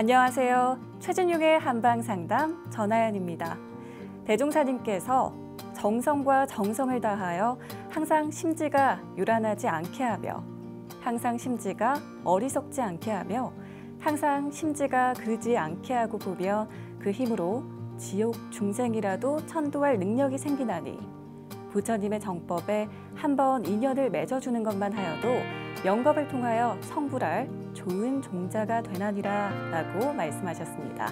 안녕하세요. 최진육의 한방상담 전하연입니다. 대종사님께서 정성과 정성을 다하여 항상 심지가 유란하지 않게 하며 항상 심지가 어리석지 않게 하며 항상 심지가 그지 않게 하고 보면 그 힘으로 지옥 중생이라도 천도할 능력이 생기나니 부처님의 정법에 한번 인연을 맺어주는 것만 하여도 영겁을 통하여 성불할 좋은 종자가 되나니라 라고 말씀하셨습니다.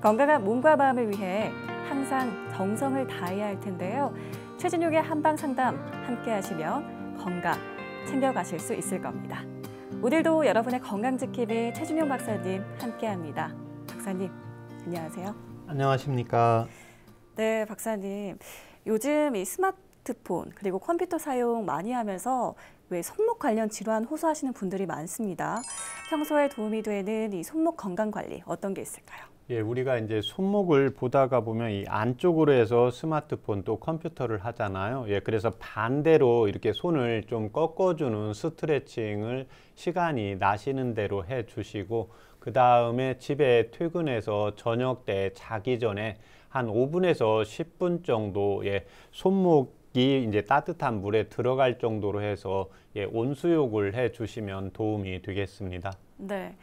건강한 몸과 마음을 위해 항상 정성을 다해야 할 텐데요. 최진욱의 한방 상담 함께 하시면 건강 챙겨가실 수 있을 겁니다. 오늘도 여러분의 건강 지킴이 최준용 박사님 함께합니다. 박사님, 안녕하세요. 안녕하십니까. 네, 박사님. 요즘 이 스마트폰 그리고 컴퓨터 사용 많이 하면서 왜 손목 관련 질환 호소하시는 분들이 많습니다. 평소에 도움이 되는 이 손목 건강 관리 어떤 게 있을까요? 예, 우리가 이제 손목을 보다가 보면 이 안쪽으로 해서 스마트폰 또 컴퓨터를 하잖아요. 예, 그래서 반대로 이렇게 손을 좀 꺾어주는 스트레칭을 시간이 나시는 대로 해 주시고, 그 다음에 집에 퇴근해서 저녁 때 자기 전에 한 5분에서 10분 정도, 예, 손목 이 이제 따뜻한 물에 들어갈 정도로 해서 예, 온수욕을 해 주시면 도움이 되겠습니다. 네.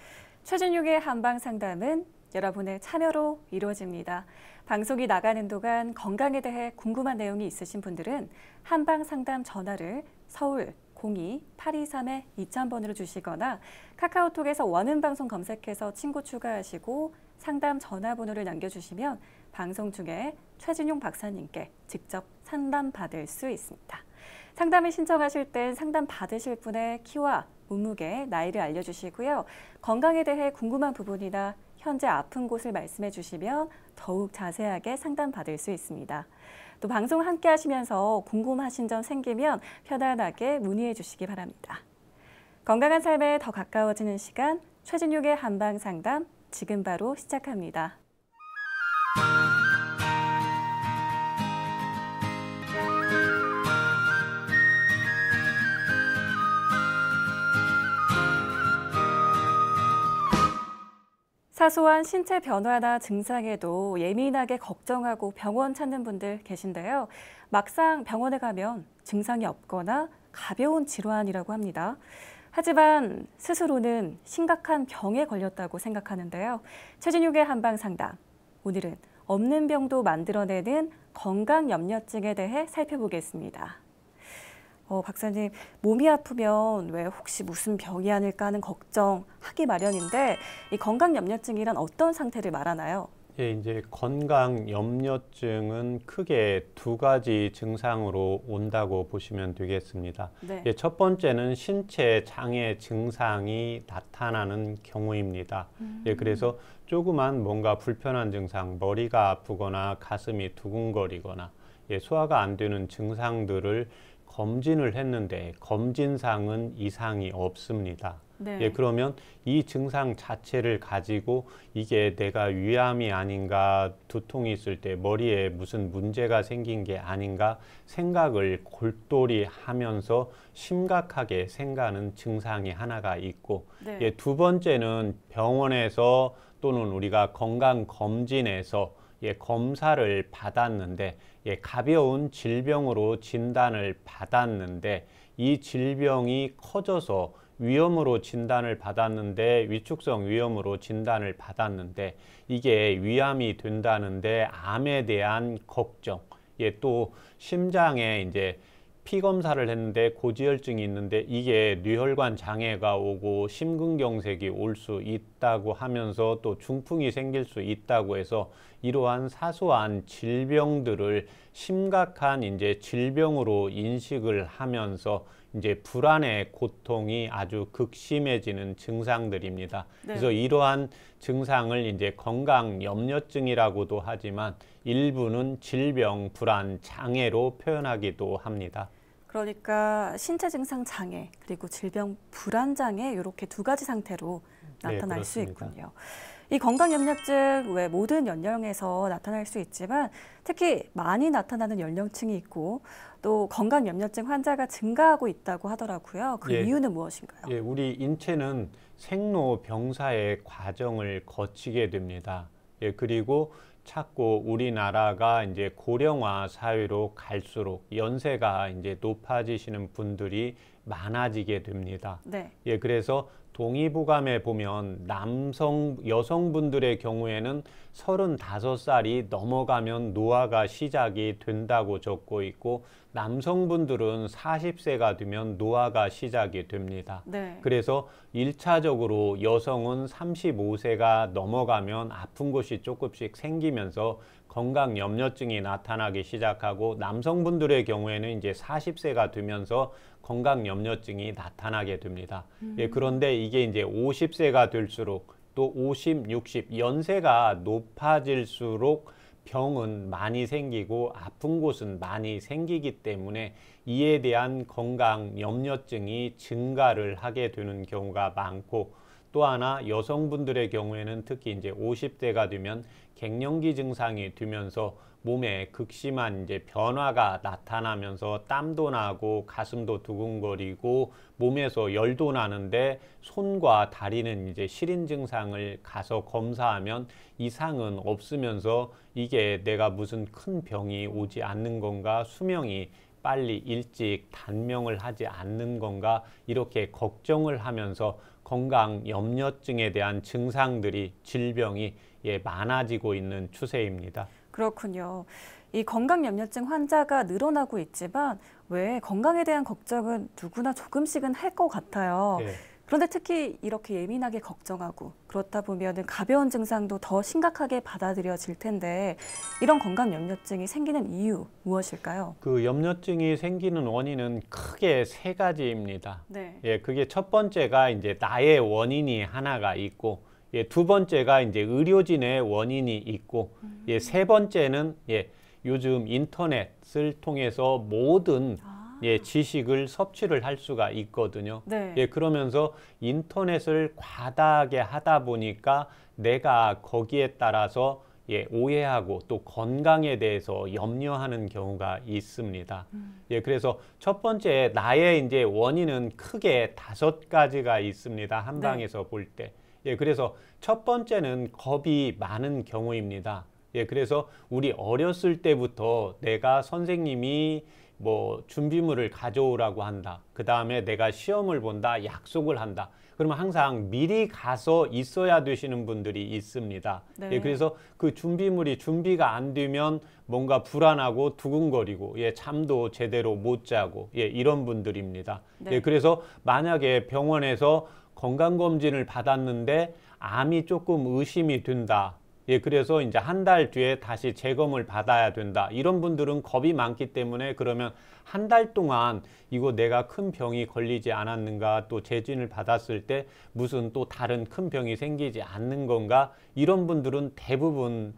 최진육의 한방 상담은 여러분의 참여로 이루어집니다. 방송이 나가는 동안 건강에 대해 궁금한 내용이 있으신 분들은 한방 상담 전화를 서울 02-823-2000번으로 주시거나 카카오톡에서 원음방송 검색해서 친구 추가하시고 상담 전화번호를 남겨주시면 방송 중에 최진용 박사님께 직접 상담받을 수 있습니다. 상담을 신청하실 땐 상담 받으실 분의 키와 몸무게, 나이를 알려주시고요. 건강에 대해 궁금한 부분이나 현재 아픈 곳을 말씀해 주시면 더욱 자세하게 상담받을 수 있습니다. 또 방송 함께 하시면서 궁금하신 점 생기면 편안하게 문의해 주시기 바랍니다. 건강한 삶에 더 가까워지는 시간, 최진욱의 한방상담 지금 바로 시작합니다. 사소한 신체 변화나 증상에도 예민하게 걱정하고 병원 찾는 분들 계신데요. 막상 병원에 가면 증상이 없거나 가벼운 질환이라고 합니다. 하지만 스스로는 심각한 병에 걸렸다고 생각하는데요. 최진욱의 한방 상담. 오늘은 없는 병도 만들어내는 건강 염려증에 대해 살펴보겠습니다. 어, 박사님, 몸이 아프면 왜 혹시 무슨 병이 아닐까 하는 걱정하기 마련인데 이 건강 염려증이란 어떤 상태를 말하나요? 이 예, 이제 건강 염려증은 크게 두 가지 증상으로 온다고 보시면 되겠습니다. 네. 예, 첫 번째는 신체 장애 증상이 나타나는 경우입니다. 음. 예, 그래서 조그만 뭔가 불편한 증상, 머리가 아프거나 가슴이 두근거리거나 예, 소화가 안 되는 증상들을 검진을 했는데 검진상은 이상이 없습니다. 네. 예, 그러면 이 증상 자체를 가지고 이게 내가 위암이 아닌가 두통이 있을 때 머리에 무슨 문제가 생긴 게 아닌가 생각을 골똘히 하면서 심각하게 생각하는 증상이 하나가 있고 네. 예, 두 번째는 병원에서 또는 우리가 건강검진에서 예, 검사를 받았는데 예, 가벼운 질병으로 진단을 받았는데 이 질병이 커져서 위염으로 진단을 받았는데 위축성 위염으로 진단을 받았는데 이게 위암이 된다는데 암에 대한 걱정 예, 또 심장에 이제 피 검사를 했는데 고지혈증이 있는데 이게 뇌혈관 장애가 오고 심근경색이 올 수 있다고 하면서 또 중풍이 생길 수 있다고 해서 이러한 사소한 질병들을 심각한 이제 질병으로 인식을 하면서 이제 불안의 고통이 아주 극심해지는 증상들입니다. 네. 그래서 이러한 증상을 이제 건강 염려증이라고도 하지만 일부는 질병 불안 장애로 표현하기도 합니다. 그러니까 신체 증상 장애 그리고 질병 불안 장애 이렇게 두 가지 상태로 네, 나타날 네, 수 있군요. 이 건강염려증 왜 모든 연령에서 나타날 수 있지만 특히 많이 나타나는 연령층이 있고 또 건강 염려증 환자가 증가하고 있다고 하더라고요. 그 예. 이유는 무엇인가요? 예, 우리 인체는 생로병사의 과정을 거치게 됩니다. 예, 그리고 자꾸 우리나라가 이제 고령화 사회로 갈수록 연세가 이제 높아지시는 분들이 많아지게 됩니다. 네. 예, 그래서 동의부감에 보면 남성 여성분들의 경우에는 35살이 넘어가면 노화가 시작이 된다고 적고 있고 남성분들은 40세가 되면 노화가 시작이 됩니다. 네. 그래서 일차적으로 여성은 35세가 넘어가면 아픈 곳이 조금씩 생기면서 건강 염려증이 나타나기 시작하고 남성분들의 경우에는 이제 40세가 되면서 건강 염려증이 나타나게 됩니다. 예, 음. 예, 그런데 이게 이제 50세가 될수록 또 50, 60 연세가 높아질수록 병은 많이 생기고 아픈 곳은 많이 생기기 때문에 이에 대한 건강 염려증이 증가를 하게 되는 경우가 많고 또 하나 여성분들의 경우에는 특히 이제 50대가 되면 갱년기 증상이 되면서 몸에 극심한 이제 변화가 나타나면서 땀도 나고 가슴도 두근거리고 몸에서 열도 나는데 손과 다리는 이제 실인 증상을 가서 검사하면 이상은 없으면서 이게 내가 무슨 큰 병이 오지 않는 건가 수명이 빨리 일찍 단명을 하지 않는 건가 이렇게 걱정을 하면서 건강 염려증에 대한 증상들이 질병이 예, 많아지고 있는 추세입니다. 그렇군요. 이 건강염려증 환자가 늘어나고 있지만 왜 건강에 대한 걱정은 누구나 조금씩은 할 것 같아요. 네. 그런데 특히 이렇게 예민하게 걱정하고 그렇다 보면 가벼운 증상도 더 심각하게 받아들여질 텐데 이런 건강 염려증이 생기는 이유 무엇일까요? 그 염려증이 생기는 원인은 크게 세 가지입니다. 네. 예, 그게 첫 번째가 이제 나의 원인이 하나가 있고 예, 두 번째가 이제 의료진의 원인이 있고 예, 음. 예, 세 번째는 예, 요즘 인터넷을 통해서 모든 아. 예, 지식을 섭취를 할 수가 있거든요. 네. 예, 그러면서 인터넷을 과다하게 하다 보니까 내가 거기에 따라서 예, 오해하고 또 건강에 대해서 염려하는 경우가 있습니다. 음. 예, 그래서 첫 번째 나의 이제 원인은 크게 다섯 가지가 있습니다. 한방에서 네. 볼 때. 예, 그래서 첫 번째는 겁이 많은 경우입니다. 예, 그래서 우리 어렸을 때부터 내가 선생님이 뭐 준비물을 가져오라고 한다. 그 다음에 내가 시험을 본다. 약속을 한다. 그러면 항상 미리 가서 있어야 되시는 분들이 있습니다. 네. 예, 그래서 그 준비물이 준비가 안 되면 뭔가 불안하고 두근거리고 예, 잠도 제대로 못 자고 예, 이런 분들입니다. 네. 예, 그래서 만약에 병원에서 건강검진을 받았는데 암이 조금 의심이 된다. 예, 그래서 이제 한 달 뒤에 다시 재검을 받아야 된다. 이런 분들은 겁이 많기 때문에 그러면 한 달 동안 이거 내가 큰 병이 걸리지 않았는가 또 재진을 받았을 때 무슨 또 다른 큰 병이 생기지 않는 건가 이런 분들은 대부분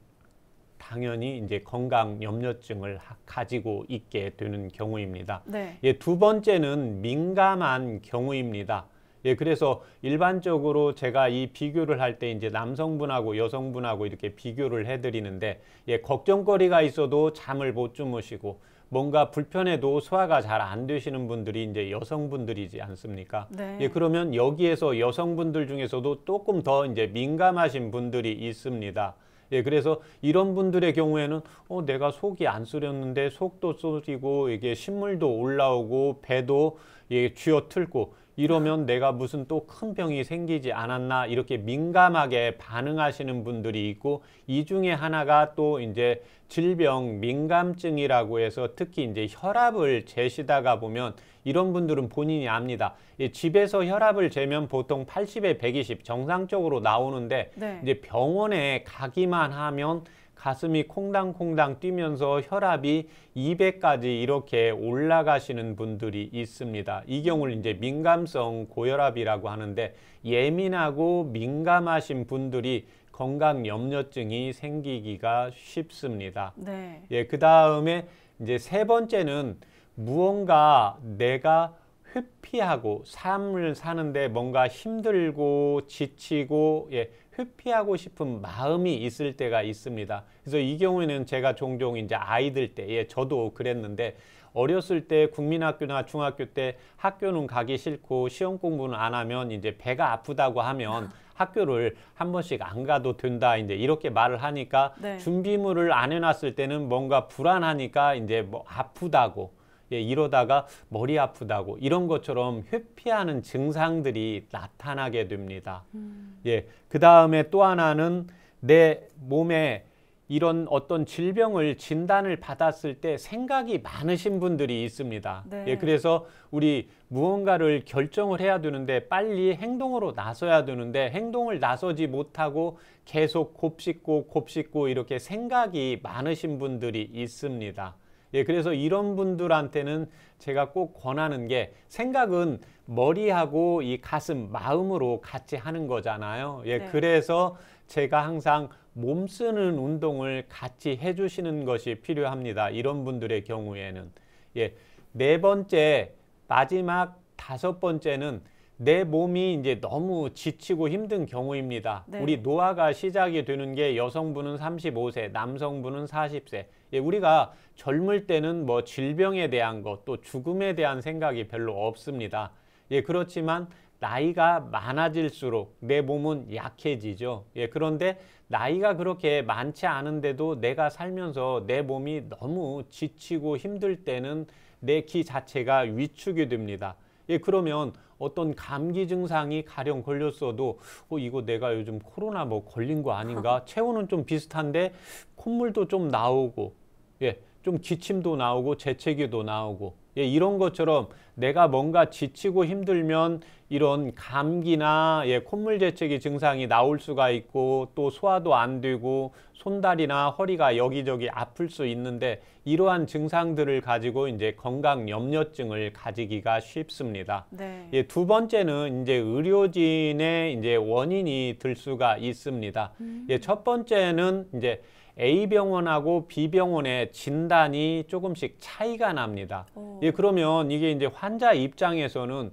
당연히 이제 건강 염려증을 가지고 있게 되는 경우입니다. 네. 예, 두 번째는 민감한 경우입니다. 예, 그래서 일반적으로 제가 이 비교를 할 때 이제 남성분하고 여성분하고 이렇게 비교를 해드리는데 예, 걱정거리가 있어도 잠을 못 주무시고 뭔가 불편해도 소화가 잘 안 되시는 분들이 이제 여성분들이지 않습니까? 네. 예, 그러면 여기에서 여성분들 중에서도 조금 더 이제 민감하신 분들이 있습니다. 예, 그래서 이런 분들의 경우에는 어, 내가 속이 안 쓰렸는데 속도 쏘지고 이게 신물도 올라오고 배도 예, 쥐어 틀고 이러면 내가 무슨 또 큰 병이 생기지 않았나 이렇게 민감하게 반응하시는 분들이 있고 이 중에 하나가 또 이제 질병 민감증이라고 해서 특히 이제 혈압을 재시다가 보면 이런 분들은 본인이 압니다. 집에서 혈압을 재면 보통 80에 120 정상적으로 나오는데 네. 이제 병원에 가기만 하면 가슴이 콩당콩당 뛰면서 혈압이 200까지 이렇게 올라가시는 분들이 있습니다. 이 경우를 이제 민감성 고혈압이라고 하는데 예민하고 민감하신 분들이 건강 염려증이 생기기가 쉽습니다. 네. 예, 그 다음에 이제 세 번째는 무언가 내가 회피하고 삶을 사는데 뭔가 힘들고 지치고 예, 회피하고 싶은 마음이 있을 때가 있습니다. 그래서 이 경우에는 제가 종종 이제 아이들 때, 예, 저도 그랬는데 어렸을 때 국민학교나 중학교 때 학교는 가기 싫고 시험 공부는 안 하면 이제 배가 아프다고 하면 학교를 한 번씩 안 가도 된다 이제 이렇게 말을 하니까 네. 준비물을 안 해놨을 때는 뭔가 불안하니까 이제 뭐 아프다고 예, 이러다가 머리 아프다고 이런 것처럼 회피하는 증상들이 나타나게 됩니다. 음. 예, 그 다음에 또 하나는 내 몸에 이런 어떤 질병을 진단을 받았을 때 생각이 많으신 분들이 있습니다. 네. 예, 그래서 우리 무언가를 결정을 해야 되는데 빨리 행동으로 나서야 되는데 행동을 나서지 못하고 계속 곱씹고 곱씹고 이렇게 생각이 많으신 분들이 있습니다. 예, 그래서 이런 분들한테는 제가 꼭 권하는 게 생각은 머리하고 이 가슴, 마음으로 같이 하는 거잖아요. 예, 네. 그래서 제가 항상 몸 쓰는 운동을 같이 해주시는 것이 필요합니다. 이런 분들의 경우에는. 예, 네 번째, 마지막 다섯 번째는 내 몸이 이제 너무 지치고 힘든 경우입니다. 네. 우리 노화가 시작이 되는 게 여성분은 35세, 남성분은 40세. 예, 우리가 젊을 때는 뭐 질병에 대한 것, 또 죽음에 대한 생각이 별로 없습니다. 예, 그렇지만 나이가 많아질수록 내 몸은 약해지죠. 예, 그런데 나이가 그렇게 많지 않은데도 내가 살면서 내 몸이 너무 지치고 힘들 때는 내 키 자체가 위축이 됩니다. 예, 그러면 어떤 감기 증상이 가령 걸렸어도 어, 이거 내가 요즘 코로나 뭐 걸린 거 아닌가? 체온은 좀 비슷한데 콧물도 좀 나오고 예, 좀 기침도 나오고 재채기도 나오고 예, 이런 것처럼 내가 뭔가 지치고 힘들면 이런 감기나 예, 콧물 재채기 증상이 나올 수가 있고 또 소화도 안 되고 손다리나 허리가 여기저기 아플 수 있는데 이러한 증상들을 가지고 이제 건강 염려증을 가지기가 쉽습니다. 네. 예, 두 번째는 이제 의료진의 이제 원인이 될 수가 있습니다. 음. 예, 첫 번째는 이제 A병원하고 B병원의 진단이 조금씩 차이가 납니다. 어. 예, 그러면 이게 이제 환자 입장에서는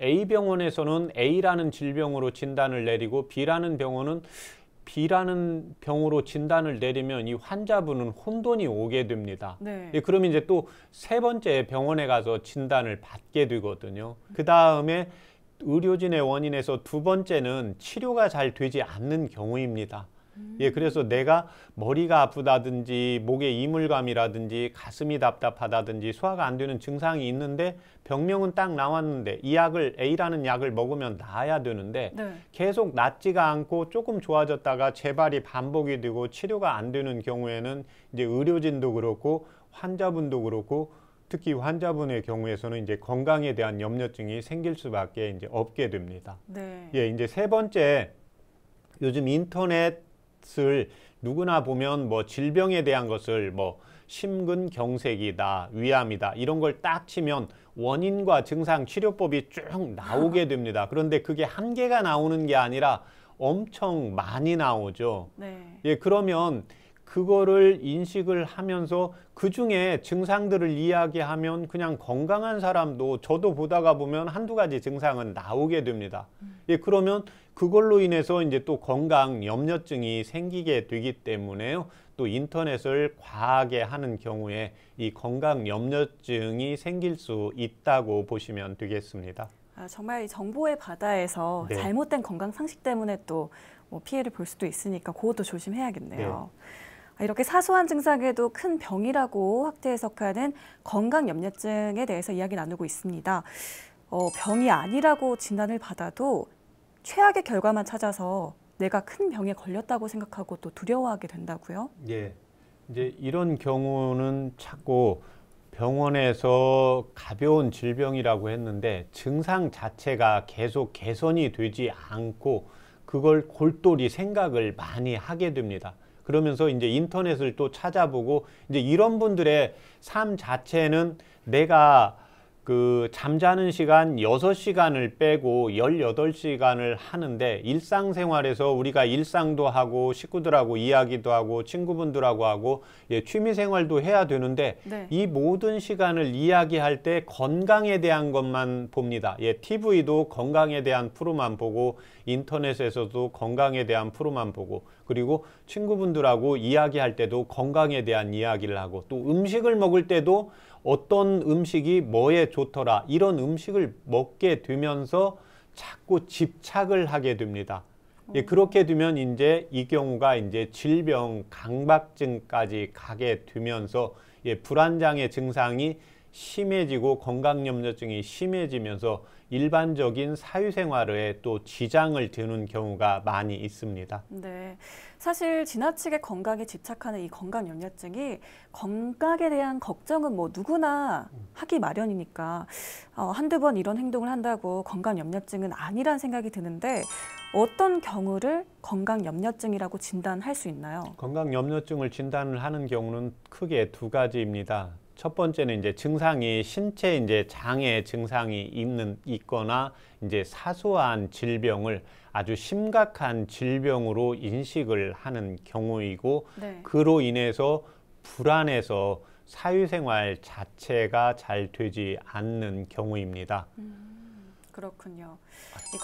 A병원에서는 A라는 질병으로 진단을 내리고 B라는 병원은 B라는 병으로 진단을 내리면 이 환자분은 혼돈이 오게 됩니다. 네. 예, 그러면 이제 또 세 번째 병원에 가서 진단을 받게 되거든요. 그 다음에 의료진의 원인에서 두 번째는 치료가 잘 되지 않는 경우입니다. 예, 그래서 내가 머리가 아프다든지 목에 이물감이라든지 가슴이 답답하다든지 소화가 안 되는 증상이 있는데 병명은 딱 나왔는데 이 약을 A라는 약을 먹으면 나아야 되는데 네. 계속 낫지가 않고 조금 좋아졌다가 재발이 반복이 되고 치료가 안 되는 경우에는 이제 의료진도 그렇고 환자분도 그렇고 특히 환자분의 경우에서는 이제 건강에 대한 염려증이 생길 수밖에 이제 없게 됩니다. 네. 예, 이제 세 번째 요즘 인터넷 것을 누구나 보면 뭐 질병에 대한 것을 뭐 심근경색이다, 위암이다 이런 걸 딱 치면 원인과 증상 치료법이 쭉 나오게 됩니다. 그런데 그게 한 개가 나오는 게 아니라 엄청 많이 나오죠. 네. 예, 그러면 그거를 인식을 하면서 그 중에 증상들을 이야기하면 그냥 건강한 사람도 저도 보다가 보면 한두 가지 증상은 나오게 됩니다. 음. 예, 그러면 그걸로 인해서 이제 또 건강 염려증이 생기게 되기 때문에요. 또 인터넷을 과하게 하는 경우에 이 건강 염려증이 생길 수 있다고 보시면 되겠습니다. 아, 정말 정보의 바다에서 네. 잘못된 건강 상식 때문에 또뭐 피해를 볼 수도 있으니까 그것도 조심해야겠네요. 네. 아, 이렇게 사소한 증상에도 큰 병이라고 확대 해석하는 건강 염려증에 대해서 이야기 나누고 있습니다. 어, 병이 아니라고 진단을 받아도 최악의 결과만 찾아서 내가 큰 병에 걸렸다고 생각하고 또 두려워하게 된다고요? 예. 이제 이런 경우는 자꾸 병원에서 가벼운 질병이라고 했는데 증상 자체가 계속 개선이 되지 않고 그걸 골똘히 생각을 많이 하게 됩니다. 그러면서 이제 인터넷을 또 찾아보고 이제 이런 분들의 삶 자체는 내가 그 잠자는 시간 6 시간을 빼고 1 8 시간을 하는데 일상생활에서 우리가 일상도 하고 식구들하고 이야기도 하고 친구분들하고 하고 예, 취미생활도 해야 되는데 네. 이 모든 시간을 이야기할 때 건강에 대한 것만 봅니다. 예, TV도 건강에 대한 프로만 보고 인터넷에서도 건강에 대한 프로만 보고 그리고 친구분들하고 이야기할 때도 건강에 대한 이야기를 하고 또 음식을 먹을 때도 어떤 음식이 뭐에 좋더라 이런 음식을 먹게 되면서 자꾸 집착을 하게 됩니다. 예, 어. 그렇게 되면 이제 이 경우가 이제 질병 강박증까지 가게 되면서 예, 불안장애 증상이 심해지고 건강 염려증이 심해지면서 일반적인 사회생활에 또 지장을 드는 경우가 많이 있습니다. 네. 사실 지나치게 건강에 집착하는 이 건강 염려증이 건강에 대한 걱정은 뭐 누구나 하기 마련이니까 어, 한두 번 이런 행동을 한다고 건강 염려증은 아니란 생각이 드는데 어떤 경우를 건강 염려증이라고 진단할 수 있나요? 건강 염려증을 진단을 하는 경우는 크게 두 가지입니다. 첫 번째는 이제 증상이 신체 이제 장애 증상이 있는 있거나 이제 사소한 질병을 아주 심각한 질병으로 인식을 하는 경우이고 네. 그로 인해서 불안해서 사회생활 자체가 잘 되지 않는 경우입니다. 음. 그렇군요.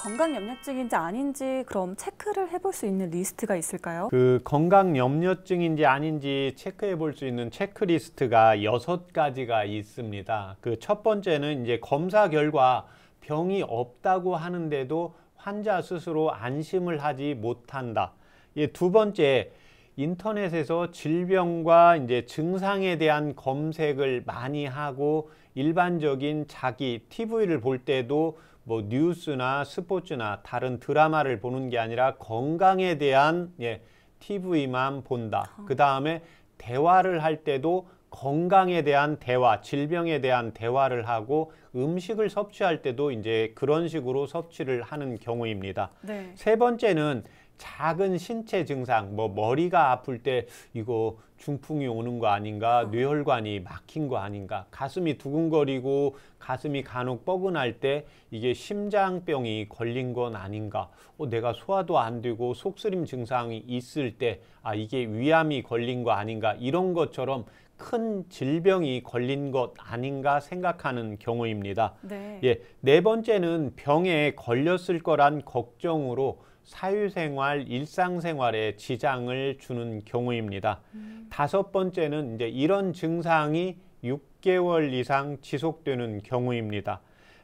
건강염려증인지 아닌지 그럼 체크를 해볼 수 있는 리스트가 있을까요? 그 건강염려증인지 아닌지 체크해 볼수 있는 체크리스트가 여섯 가지가 있습니다. 그 첫 번째는 이제 검사 결과 병이 없다고 하는데도 환자 스스로 안심을 하지 못한다. 예, 두 번째 인터넷에서 질병과 이제 증상에 대한 검색을 많이 하고 일반적인 자기 TV를 볼 때도 뭐 뉴스나 스포츠나 다른 드라마를 보는 게 아니라 건강에 대한 예, TV만 본다. 어. 그 다음에 대화를 할 때도 건강에 대한 대화, 질병에 대한 대화를 하고 음식을 섭취할 때도 이제 그런 식으로 섭취를 하는 경우입니다. 네. 세 번째는 작은 신체 증상, 뭐 머리가 아플 때 이거 중풍이 오는 거 아닌가, 어. 뇌혈관이 막힌 거 아닌가, 가슴이 두근거리고 가슴이 간혹 뻐근할 때 이게 심장병이 걸린 건 아닌가, 어, 내가 소화도 안 되고 속쓰림 증상이 있을 때 아, 이게 위암이 걸린 거 아닌가, 이런 것처럼 큰 질병이 걸린 것 아닌가 생각하는 경우입니다. 네. 예, 네 번째는 병에 걸렸을 거란 걱정으로 사유생활, 일상생활에 지장을 주는 경우입니다. 음. 다섯 번째는 이제 이런 증상이 6개월 이상 지속되는 경우입니다.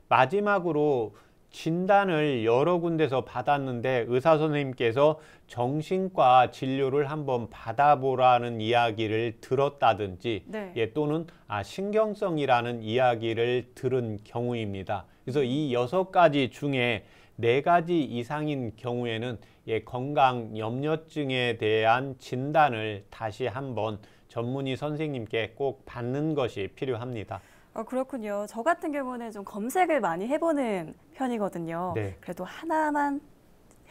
마지막으로 진단을 여러 군데서 받았는데 의사 선생님께서 정신과 진료를 한번 받아보라는 이야기를 들었다든지 네. 예, 또는 아, 신경성이라는 이야기를 들은 경우입니다. 그래서 이 여섯 가지 중에 네 가지 이상인 경우에는 예, 건강 염려증에 대한 진단을 다시 한번 전문의 선생님께 꼭 받는 것이 필요합니다. 어, 그렇군요. 저 같은 경우는 좀 검색을 많이 해보는 편이거든요. 네. 그래도 하나만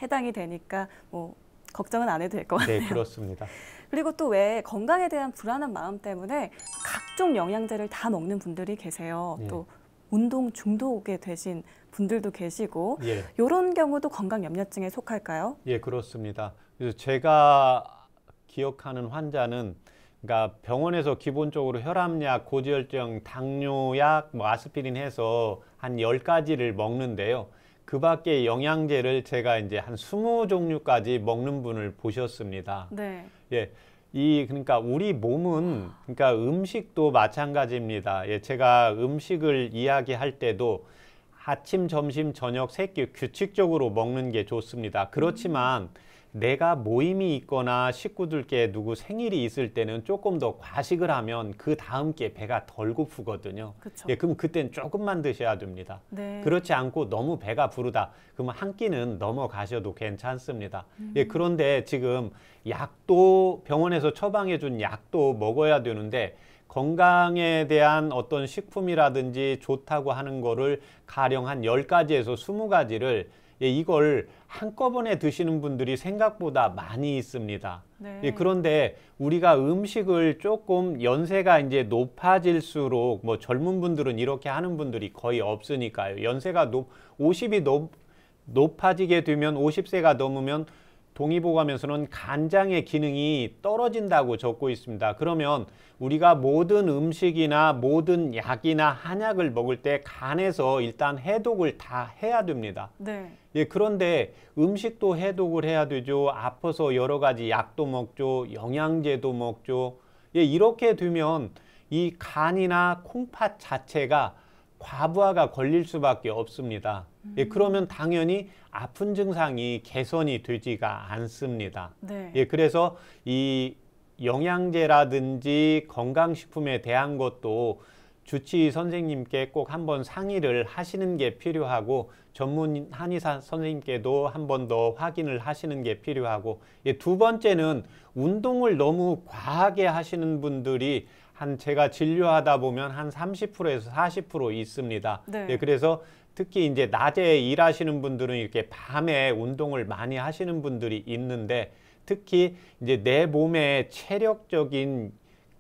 해당이 되니까 뭐 걱정은 안 해도 될 것 같아요. 네, 그렇습니다. 그리고 또 왜 건강에 대한 불안한 마음 때문에 각종 영양제를 다 먹는 분들이 계세요. 네. 또 운동 중독에 되신 분들도 계시고 예. 이런 경우도 건강 염려증에 속할까요? 예, 그렇습니다. 제가 기억하는 환자는 그러니까 병원에서 기본적으로 혈압약, 고지혈증, 당뇨약, 뭐 아스피린 해서 한 열가지를 먹는데요. 그 밖에 영양제를 제가 이제 한 스무 종류까지 먹는 분을 보셨습니다. 네. 예. 이 그러니까 우리 몸은 그러니까 음식도 마찬가지입니다. 예, 제가 음식을 이야기할 때도 아침, 점심, 저녁 새끼 규칙적으로 먹는 게 좋습니다. 그렇지만 내가 모임이 있거나 식구들께 누구 생일이 있을 때는 조금 더 과식을 하면 그 다음 게 배가 덜 고프거든요. 예, 그럼 그땐 조금만 드셔야 됩니다. 네. 그렇지 않고 너무 배가 부르다. 그러면 한 끼는 넘어가셔도 괜찮습니다. 음. 예, 그런데 지금 약도 병원에서 처방해 준 약도 먹어야 되는데 건강에 대한 어떤 식품이라든지 좋다고 하는 거를 가령 한 열가지에서 스무 가지를 예, 이걸 한꺼번에 드시는 분들이 생각보다 많이 있습니다. 네. 예, 그런데 우리가 음식을 조금 연세가 이제 높아질수록 뭐 젊은 분들은 이렇게 하는 분들이 거의 없으니까요. 연세가 높, 50이 높, 높아지게 되면 50세가 넘으면 동의보감에서는 간장의 기능이 떨어진다고 적고 있습니다. 그러면 우리가 모든 음식이나 모든 약이나 한약을 먹을 때 간에서 일단 해독을 다 해야 됩니다. 네. 예, 그런데 음식도 해독을 해야 되죠. 아파서 여러 가지 약도 먹죠. 영양제도 먹죠. 예, 이렇게 되면 이 간이나 콩팥 자체가 과부하가 걸릴 수밖에 없습니다. 예, 그러면 당연히 아픈 증상이 개선이 되지가 않습니다. 네. 예, 그래서 이 영양제라든지 건강식품에 대한 것도 주치의 선생님께 꼭 한번 상의를 하시는 게 필요하고 전문 한의사 선생님께도 한 번 더 확인을 하시는 게 필요하고 예, 두 번째는 운동을 너무 과하게 하시는 분들이 한 제가 진료하다 보면 한 30%에서 40% 있습니다. 네. 예, 그래서 특히 이제 낮에 일하시는 분들은 이렇게 밤에 운동을 많이 하시는 분들이 있는데 특히 이제 내 몸의 체력적인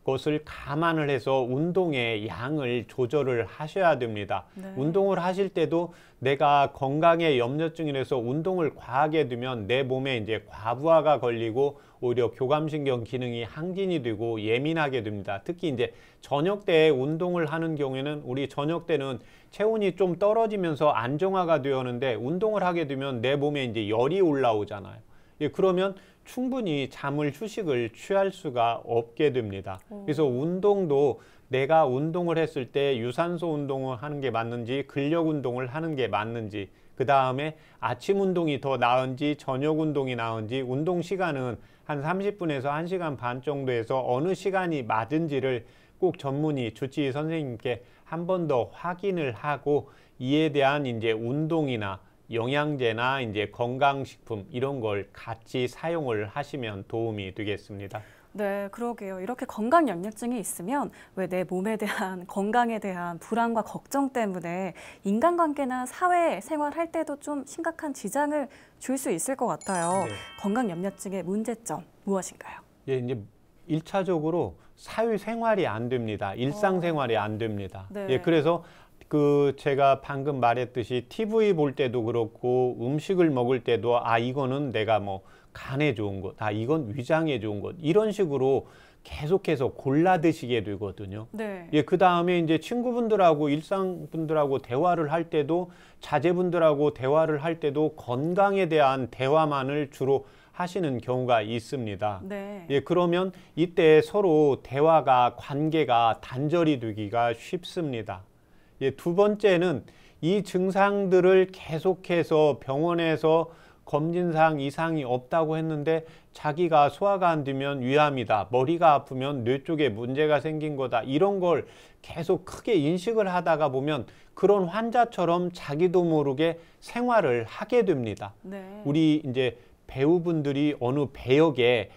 것을 감안을 해서 운동의 양을 조절을 하셔야 됩니다. 네. 운동을 하실 때도 내가 건강에 염려증이 라서 운동을 과하게 되면내 몸에 이제 과부하가 걸리고 오히려 교감신경 기능이 항진이 되고 예민하게 됩니다. 특히 이제 저녁 때 운동을 하는 경우에는 우리 저녁 때는 체온이 좀 떨어지면서 안정화가 되었는데 운동을 하게 되면 내 몸에 이제 열이 올라오잖아요. 예, 그러면 충분히 잠을 휴식을 취할 수가 없게 됩니다. 그래서 운동도 내가 운동을 했을 때 유산소 운동을 하는 게 맞는지 근력 운동을 하는 게 맞는지 그 다음에 아침 운동이 더 나은지 저녁 운동이 나은지 운동 시간은 한 30분에서 1시간 반 정도에서 어느 시간이 맞은지를 꼭 전문의 주치의 선생님께 한 번 더 확인을 하고 이에 대한 이제 운동이나 영양제나 이제 건강식품 이런 걸 같이 사용을 하시면 도움이 되겠습니다. 네, 그러게요. 이렇게 건강 염려증이 있으면 왜 내 몸에 대한 건강에 대한 불안과 걱정 때문에 인간관계나 사회 생활할 때도 좀 심각한 지장을 줄 수 있을 것 같아요. 네. 건강 염려증의 문제점 무엇인가요? 예, 이제 일차적으로 사회 생활이 안 됩니다. 일상 어. 생활이 안 됩니다. 네. 예, 그래서 그 제가 방금 말했듯이 TV 볼 때도 그렇고 음식을 먹을 때도 아 이거는 내가 뭐 간에 좋은 것, 아 이건 위장에 좋은 것 이런 식으로 계속해서 골라 드시게 되거든요. 네. 예, 그 다음에 이제 친구분들하고 일상분들하고 대화를 할 때도 자제분들하고 대화를 할 때도 건강에 대한 대화만을 주로 하시는 경우가 있습니다. 네. 예, 그러면 이때 서로 대화가 관계가 단절이 되기가 쉽습니다. 예, 두 번째는 이 증상들을 계속해서 병원에서 검진상 이상이 없다고 했는데 자기가 소화가 안 되면 위암이다, 머리가 아프면 뇌 쪽에 문제가 생긴 거다 이런 걸 계속 크게 인식을 하다가 보면 그런 환자처럼 자기도 모르게 생활을 하게 됩니다. 네. 우리 이제 배우분들이 어느 배역에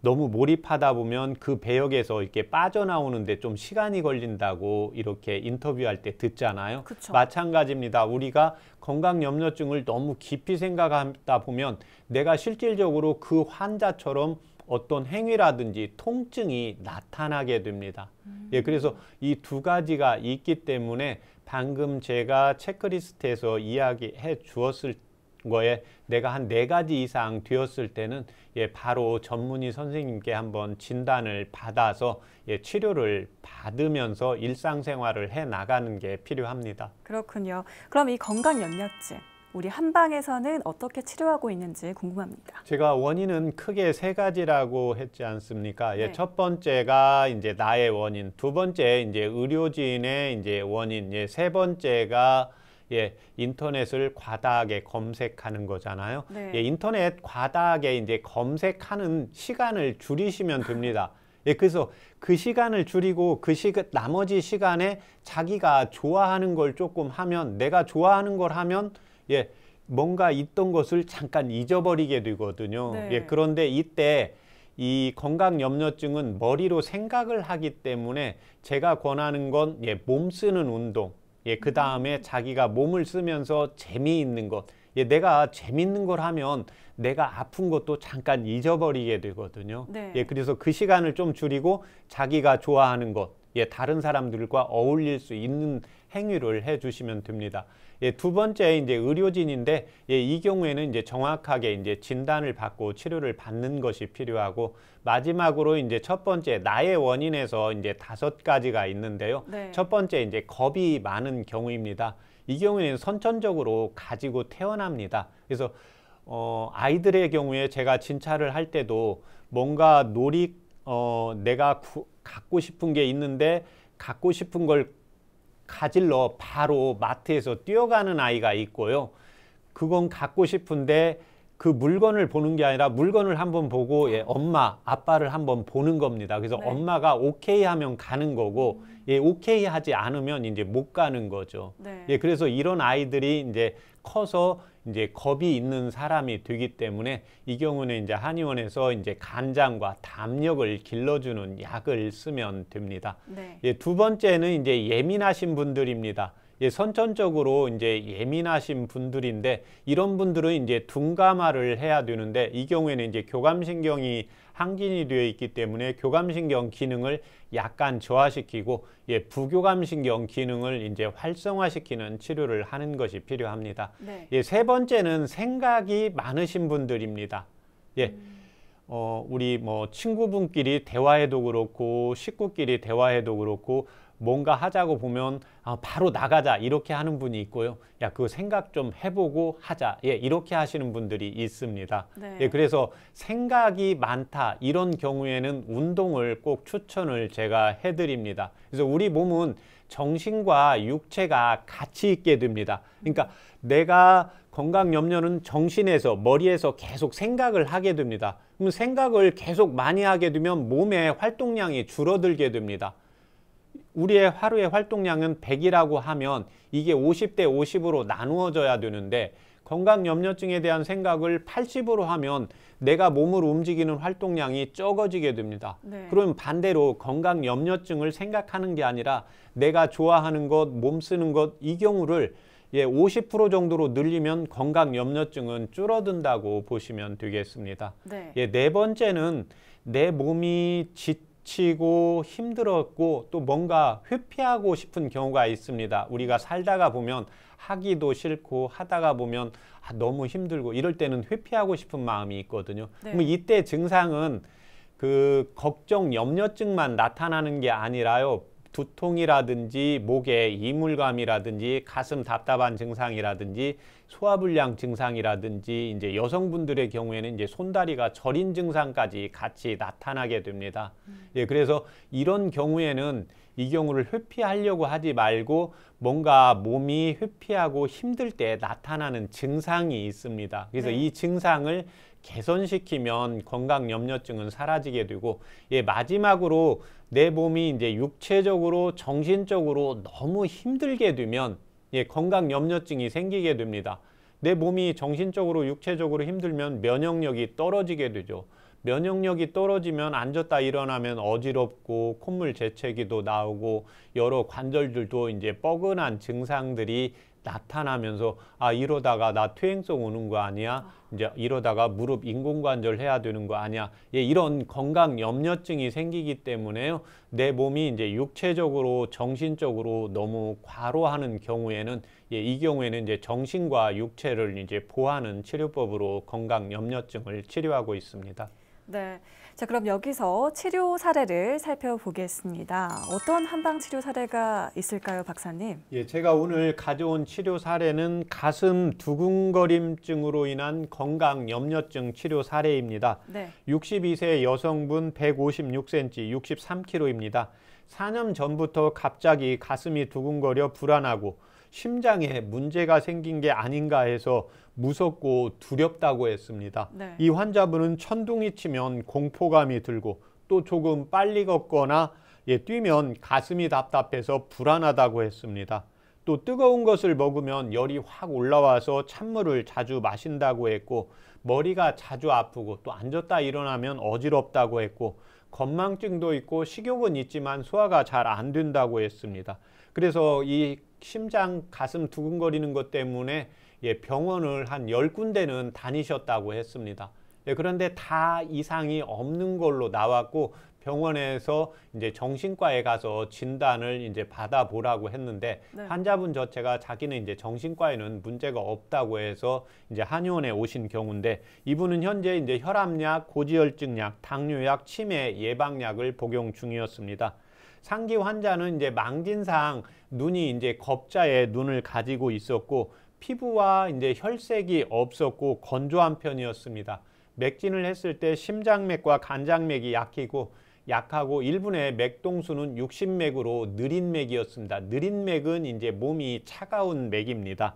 너무 몰입하다 보면 그 배역에서 이렇게 빠져나오는데 좀 시간이 걸린다고 이렇게 인터뷰할 때 듣잖아요. 그쵸. 마찬가지입니다. 우리가 건강 염려증을 너무 깊이 생각하다 보면 내가 실질적으로 그 환자처럼 어떤 행위라든지 통증이 나타나게 됩니다. 음. 예, 그래서 이 두 가지가 있기 때문에 방금 제가 체크리스트에서 이야기해 주었을 때 거에 내가 한 네 가지 이상 되었을 때는 예, 바로 전문의 선생님께 한번 진단을 받아서 예, 치료를 받으면서 일상생활을 해 나가는 게 필요합니다. 그렇군요. 그럼 이 건강염려증 우리 한방에서는 어떻게 치료하고 있는지 궁금합니다. 제가 원인은 크게 세 가지라고 했지 않습니까? 예, 네. 예, 첫 번째가 이제 나의 원인, 두 번째 이제 의료진의 이제 원인, 예, 세 번째가 예, 인터넷을 과다하게 검색하는 거잖아요. 네. 예, 인터넷 과다하게 이제 검색하는 시간을 줄이시면 됩니다. 예, 그래서 그 시간을 줄이고 그시 나머지 시간에 자기가 좋아하는 걸 조금 하면 내가 좋아하는 걸 하면 예, 뭔가 있던 것을 잠깐 잊어버리게 되거든요. 네. 예, 그런데 이때 이 건강 염려증은 머리로 생각을 하기 때문에 제가 권하는 건 예, 몸 쓰는 운동, 예, 그 다음에 자기가 몸을 쓰면서 재미있는 것. 예, 내가 재밌는 걸 하면 내가 아픈 것도 잠깐 잊어버리게 되거든요. 네. 예, 그래서 그 시간을 좀 줄이고 자기가 좋아하는 것. 예, 다른 사람들과 어울릴 수 있는 행위를 해 주시면 됩니다. 예, 두 번째 이제 의료진인데 예, 이 경우에는 이제 정확하게 이제 진단을 받고 치료를 받는 것이 필요하고 마지막으로 이제 첫 번째 나의 원인에서 이제 다섯 가지가 있는데요. 네. 첫 번째 이제 겁이 많은 경우입니다. 이 경우에는 선천적으로 가지고 태어납니다. 그래서 어, 아이들의 경우에 제가 진찰을 할 때도 뭔가 놀이 어, 내가 구, 갖고 싶은 게 있는데 갖고 싶은 걸 가질러 바로 마트에서 뛰어가는 아이가 있고요. 그건 갖고 싶은데 그 물건을 보는 게 아니라 물건을 한번 보고 예, 엄마, 아빠를 한번 보는 겁니다. 그래서 네. 엄마가 오케이 하면 가는 거고 예, 오케이 하지 않으면 이제 못 가는 거죠. 네. 예, 그래서 이런 아이들이 이제 커서 이제 겁이 있는 사람이 되기 때문에 이 경우는 이제 한의원에서 이제 간장과 담력을 길러주는 약을 쓰면 됩니다. 네. 예, 두 번째는 이제 예민하신 분들입니다. 예, 선천적으로 이제 예민하신 분들인데 이런 분들은 이제 둔감화를 해야 되는데 이 경우에는 이제 교감신경이 항진이 되어 있기 때문에 교감신경 기능을 약간 저하시키고 예, 부교감신경 기능을 이제 활성화시키는 치료를 하는 것이 필요합니다. 네. 예, 세 번째는 생각이 많으신 분들입니다. 예. 음. 어, 우리 뭐 친구분끼리 대화해도 그렇고 식구끼리 대화해도 그렇고 뭔가 하자고 보면 아, 바로 나가자 이렇게 하는 분이 있고요. 야그 생각 좀 해보고 하자. 예 이렇게 하시는 분들이 있습니다. 네. 예 그래서 생각이 많다 이런 경우에는 운동을 꼭 추천을 제가 해드립니다. 그래서 우리 몸은 정신과 육체가 같이 있게 됩니다. 그러니까 내가 건강 염려는 정신에서 머리에서 계속 생각을 하게 됩니다. 그럼 생각을 계속 많이 하게 되면 몸의 활동량이 줄어들게 됩니다. 우리의 하루의 활동량은 100이라고 하면 이게 50대 50으로 나누어져야 되는데 건강 염려증에 대한 생각을 80으로 하면 내가 몸을 움직이는 활동량이 적어지게 됩니다. 네. 그럼 반대로 건강 염려증을 생각하는 게 아니라 내가 좋아하는 것, 몸 쓰는 것 이 경우를 예, 50% 정도로 늘리면 건강 염려증은 줄어든다고 보시면 되겠습니다. 네. 예, 네 번째는 내 몸이 지, 지치고 힘들었고 또 뭔가 회피하고 싶은 경우가 있습니다. 우리가 살다가 보면 하기도 싫고 하다가 보면 아, 너무 힘들고 이럴 때는 회피하고 싶은 마음이 있거든요. 네. 그럼 이때 증상은 그 걱정 염려증만 나타나는 게 아니라요. 두통이라든지 목에 이물감이라든지 가슴 답답한 증상이라든지 소화불량 증상이라든지 이제 여성분들의 경우에는 이제 손다리가 저린 증상까지 같이 나타나게 됩니다. 음. 예, 그래서 이런 경우에는 이 경우를 회피하려고 하지 말고 뭔가 몸이 회피하고 힘들 때 나타나는 증상이 있습니다. 그래서 네. 이 증상을 개선시키면 건강 염려증은 사라지게 되고 예, 마지막으로 내 몸이 이제 육체적으로 정신적으로 너무 힘들게 되면 예, 건강 염려증이 생기게 됩니다. 내 몸이 정신적으로 육체적으로 힘들면 면역력이 떨어지게 되죠. 면역력이 떨어지면 앉았다 일어나면 어지럽고 콧물 재채기도 나오고 여러 관절들도 이제 뻐근한 증상들이 나타나면서 아 이러다가 나 퇴행성 오는 거 아니야? 이제 이러다가 무릎 인공관절 해야 되는 거 아니야? 예, 이런 건강 염려증이 생기기 때문에요. 내 몸이 이제 육체적으로 정신적으로 너무 과로하는 경우에는 예, 이 경우에는 이제 정신과 육체를 이제 보하는 치료법으로 건강 염려증을 치료하고 있습니다. 네. 자, 그럼 여기서 치료 사례를 살펴보겠습니다. 어떤 한방 치료 사례가 있을까요, 박사님? 예, 제가 오늘 가져온 치료 사례는 가슴 두근거림증으로 인한 건강 염려증 치료 사례입니다. 네. 62세 여성분 156cm, 63kg입니다. 4년 전부터 갑자기 가슴이 두근거려 불안하고 심장에 문제가 생긴 게 아닌가 해서 무섭고 두렵다고 했습니다. 네. 이 환자분은 천둥이 치면 공포감이 들고 또 조금 빨리 걷거나 예, 뛰면 가슴이 답답해서 불안하다고 했습니다. 또 뜨거운 것을 먹으면 열이 확 올라와서 찬물을 자주 마신다고 했고 머리가 자주 아프고 또 앉았다 일어나면 어지럽다고 했고 건망증도 있고 식욕은 있지만 소화가 잘 안 된다고 했습니다. 그래서 이 심장 가슴 두근거리는 것 때문에 예, 병원을 한 열군데는 다니셨다고 했습니다. 예, 그런데 다 이상이 없는 걸로 나왔고 병원에서 이제 정신과에 가서 진단을 이제 받아보라고 했는데 네. 환자분 자체가 자기는 이제 정신과에는 문제가 없다고 해서 이제 한의원에 오신 경우인데 이분은 현재 이제 혈압약, 고지혈증약, 당뇨약, 치매 예방약을 복용 중이었습니다. 상기 환자는 이제 망진상 눈이 이제 겁자의 눈을 가지고 있었고 피부와 이제 혈색이 없었고 건조한 편이었습니다. 맥진을 했을 때 심장맥과 간장맥이 약히고 약하고 일분의 맥동수는 60맥으로 느린 맥이었습니다. 느린 맥은 이제 몸이 차가운 맥입니다.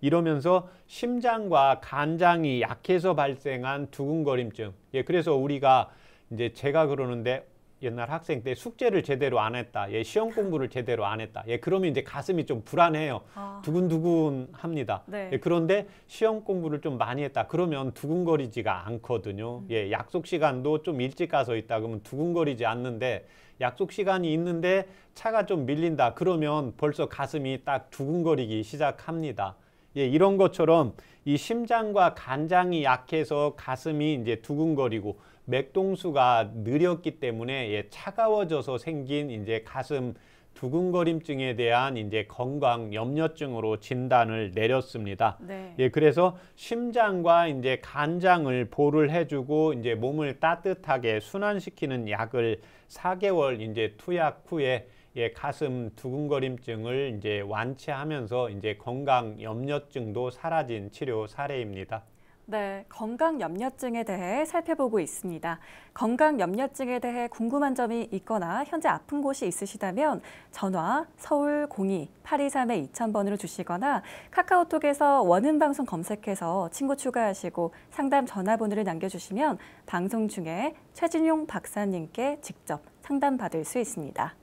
이러면서 심장과 간장이 약해서 발생한 두근거림증. 예, 그래서 우리가 이제 제가 그러는데 옛날 학생 때 숙제를 제대로 안 했다. 얘 시험 공부를 제대로 안 했다. 얘 그러면 이제 가슴이 좀 불안해요. 아. 두근두근 합니다. 네. 예, 그런데 시험 공부를 좀 많이 했다. 그러면 두근거리지가 않거든요. 음. 예, 약속 시간도 좀 일찍 가서 있다. 그러면 두근거리지 않는데 약속 시간이 있는데 차가 좀 밀린다. 그러면 벌써 가슴이 딱 두근거리기 시작합니다. 예, 이런 것처럼 이 심장과 간장이 약해서 가슴이 이제 두근거리고 맥동수가 느렸기 때문에 예, 차가워져서 생긴 이제 가슴 두근거림증에 대한 이제 건강 염려증으로 진단을 내렸습니다. 네. 예, 그래서 심장과 이제 간장을 보를 해주고 이제 몸을 따뜻하게 순환시키는 약을 4개월 이제 투약 후에 예, 가슴 두근거림증을 이제 완치하면서 이제 건강 염려증도 사라진 치료 사례입니다. 네, 건강 염려증에 대해 살펴보고 있습니다. 건강 염려증에 대해 궁금한 점이 있거나 현재 아픈 곳이 있으시다면 전화 서울 02-823-2000번으로 주시거나 카카오톡에서 원은 방송 검색해서 친구 추가하시고 상담 전화번호를 남겨주시면 방송 중에 최진용 박사님께 직접 상담받을 수 있습니다.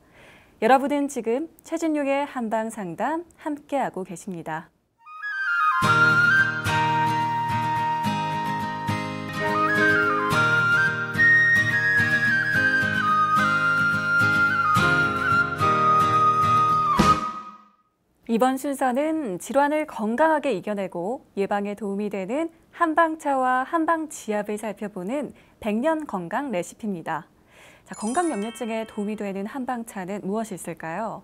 여러분은 지금 최진용의 한방 상담 함께하고 계십니다. 이번 순서는 질환을 건강하게 이겨내고 예방에 도움이 되는 한방차와 한방지압을 살펴보는 백년 건강 레시피입니다. 자, 건강 염려증에 도움이 되는 한방차는 무엇이 까요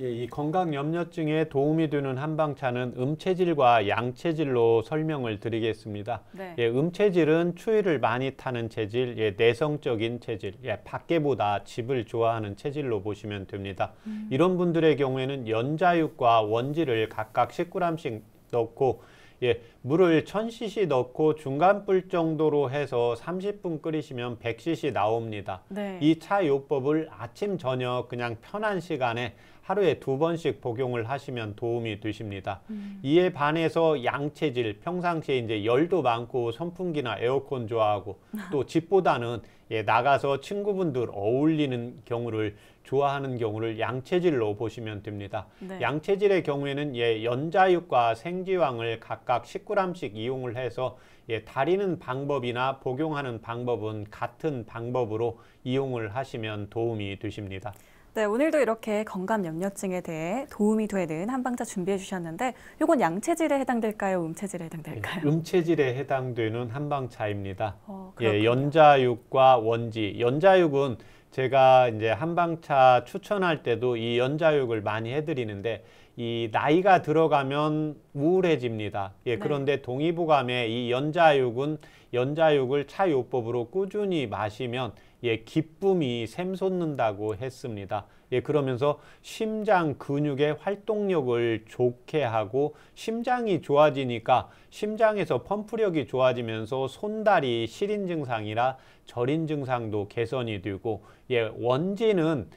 예, 이 건강 염려증에 도움이 되는 한방차는 음체질과 양체질로 설명을 드리겠습니다. 네. 예, 음체질은 추위를 많이 타는 체질, 예, 내성적인 체질, 예, 밖에보다 집을 좋아하는 체질로 보시면 됩니다. 음. 이런 분들의 경우에는 연자육과 원지를 각각 19g씩 넣고 예, 물을 1000cc 넣고 중간 불 정도로 해서 30분 끓이시면 100cc 나옵니다. 네. 이차 요법을 아침 저녁 그냥 편한 시간에 하루에 두 번씩 복용을 하시면 도움이 되십니다. 음. 이에 반해서 양체질, 평상시에 이제 열도 많고 선풍기나 에어컨 좋아하고 또 집보다는 예, 나가서 친구분들 어울리는 경우를 좋아하는 경우를 양체질로 보시면 됩니다. 네. 양체질의 경우에는 예, 연자육과 생지황을 각각 10g씩 이용을 해서 예, 다리는 방법이나 복용하는 방법은 같은 방법으로 이용을 하시면 도움이 되십니다. 네, 오늘도 이렇게 건강 염려증에 대해 도움이 되는 한방차 준비해 주셨는데 이건 양체질에 해당될까요? 음체질에 해당될까요? 네, 음체질에 해당되는 한방차입니다. 어, 예, 연자육과 원지. 연자육은 제가 이제 한방차 추천할 때도 이 연자육을 많이 해드리는데 이 나이가 들어가면 우울해집니다. 예, 네. 그런데 네. 동의보감에 이 연자육은 연자육을 차요법으로 꾸준히 마시면 예, 기쁨이 샘솟는다고 했습니다. 예, 그러면서 심장 근육의 활동력을 좋게 하고 심장이 좋아지니까 심장에서 펌프력이 좋아지면서 손다리 시린 증상이라 저린 증상도 개선이 되고 예, 원진은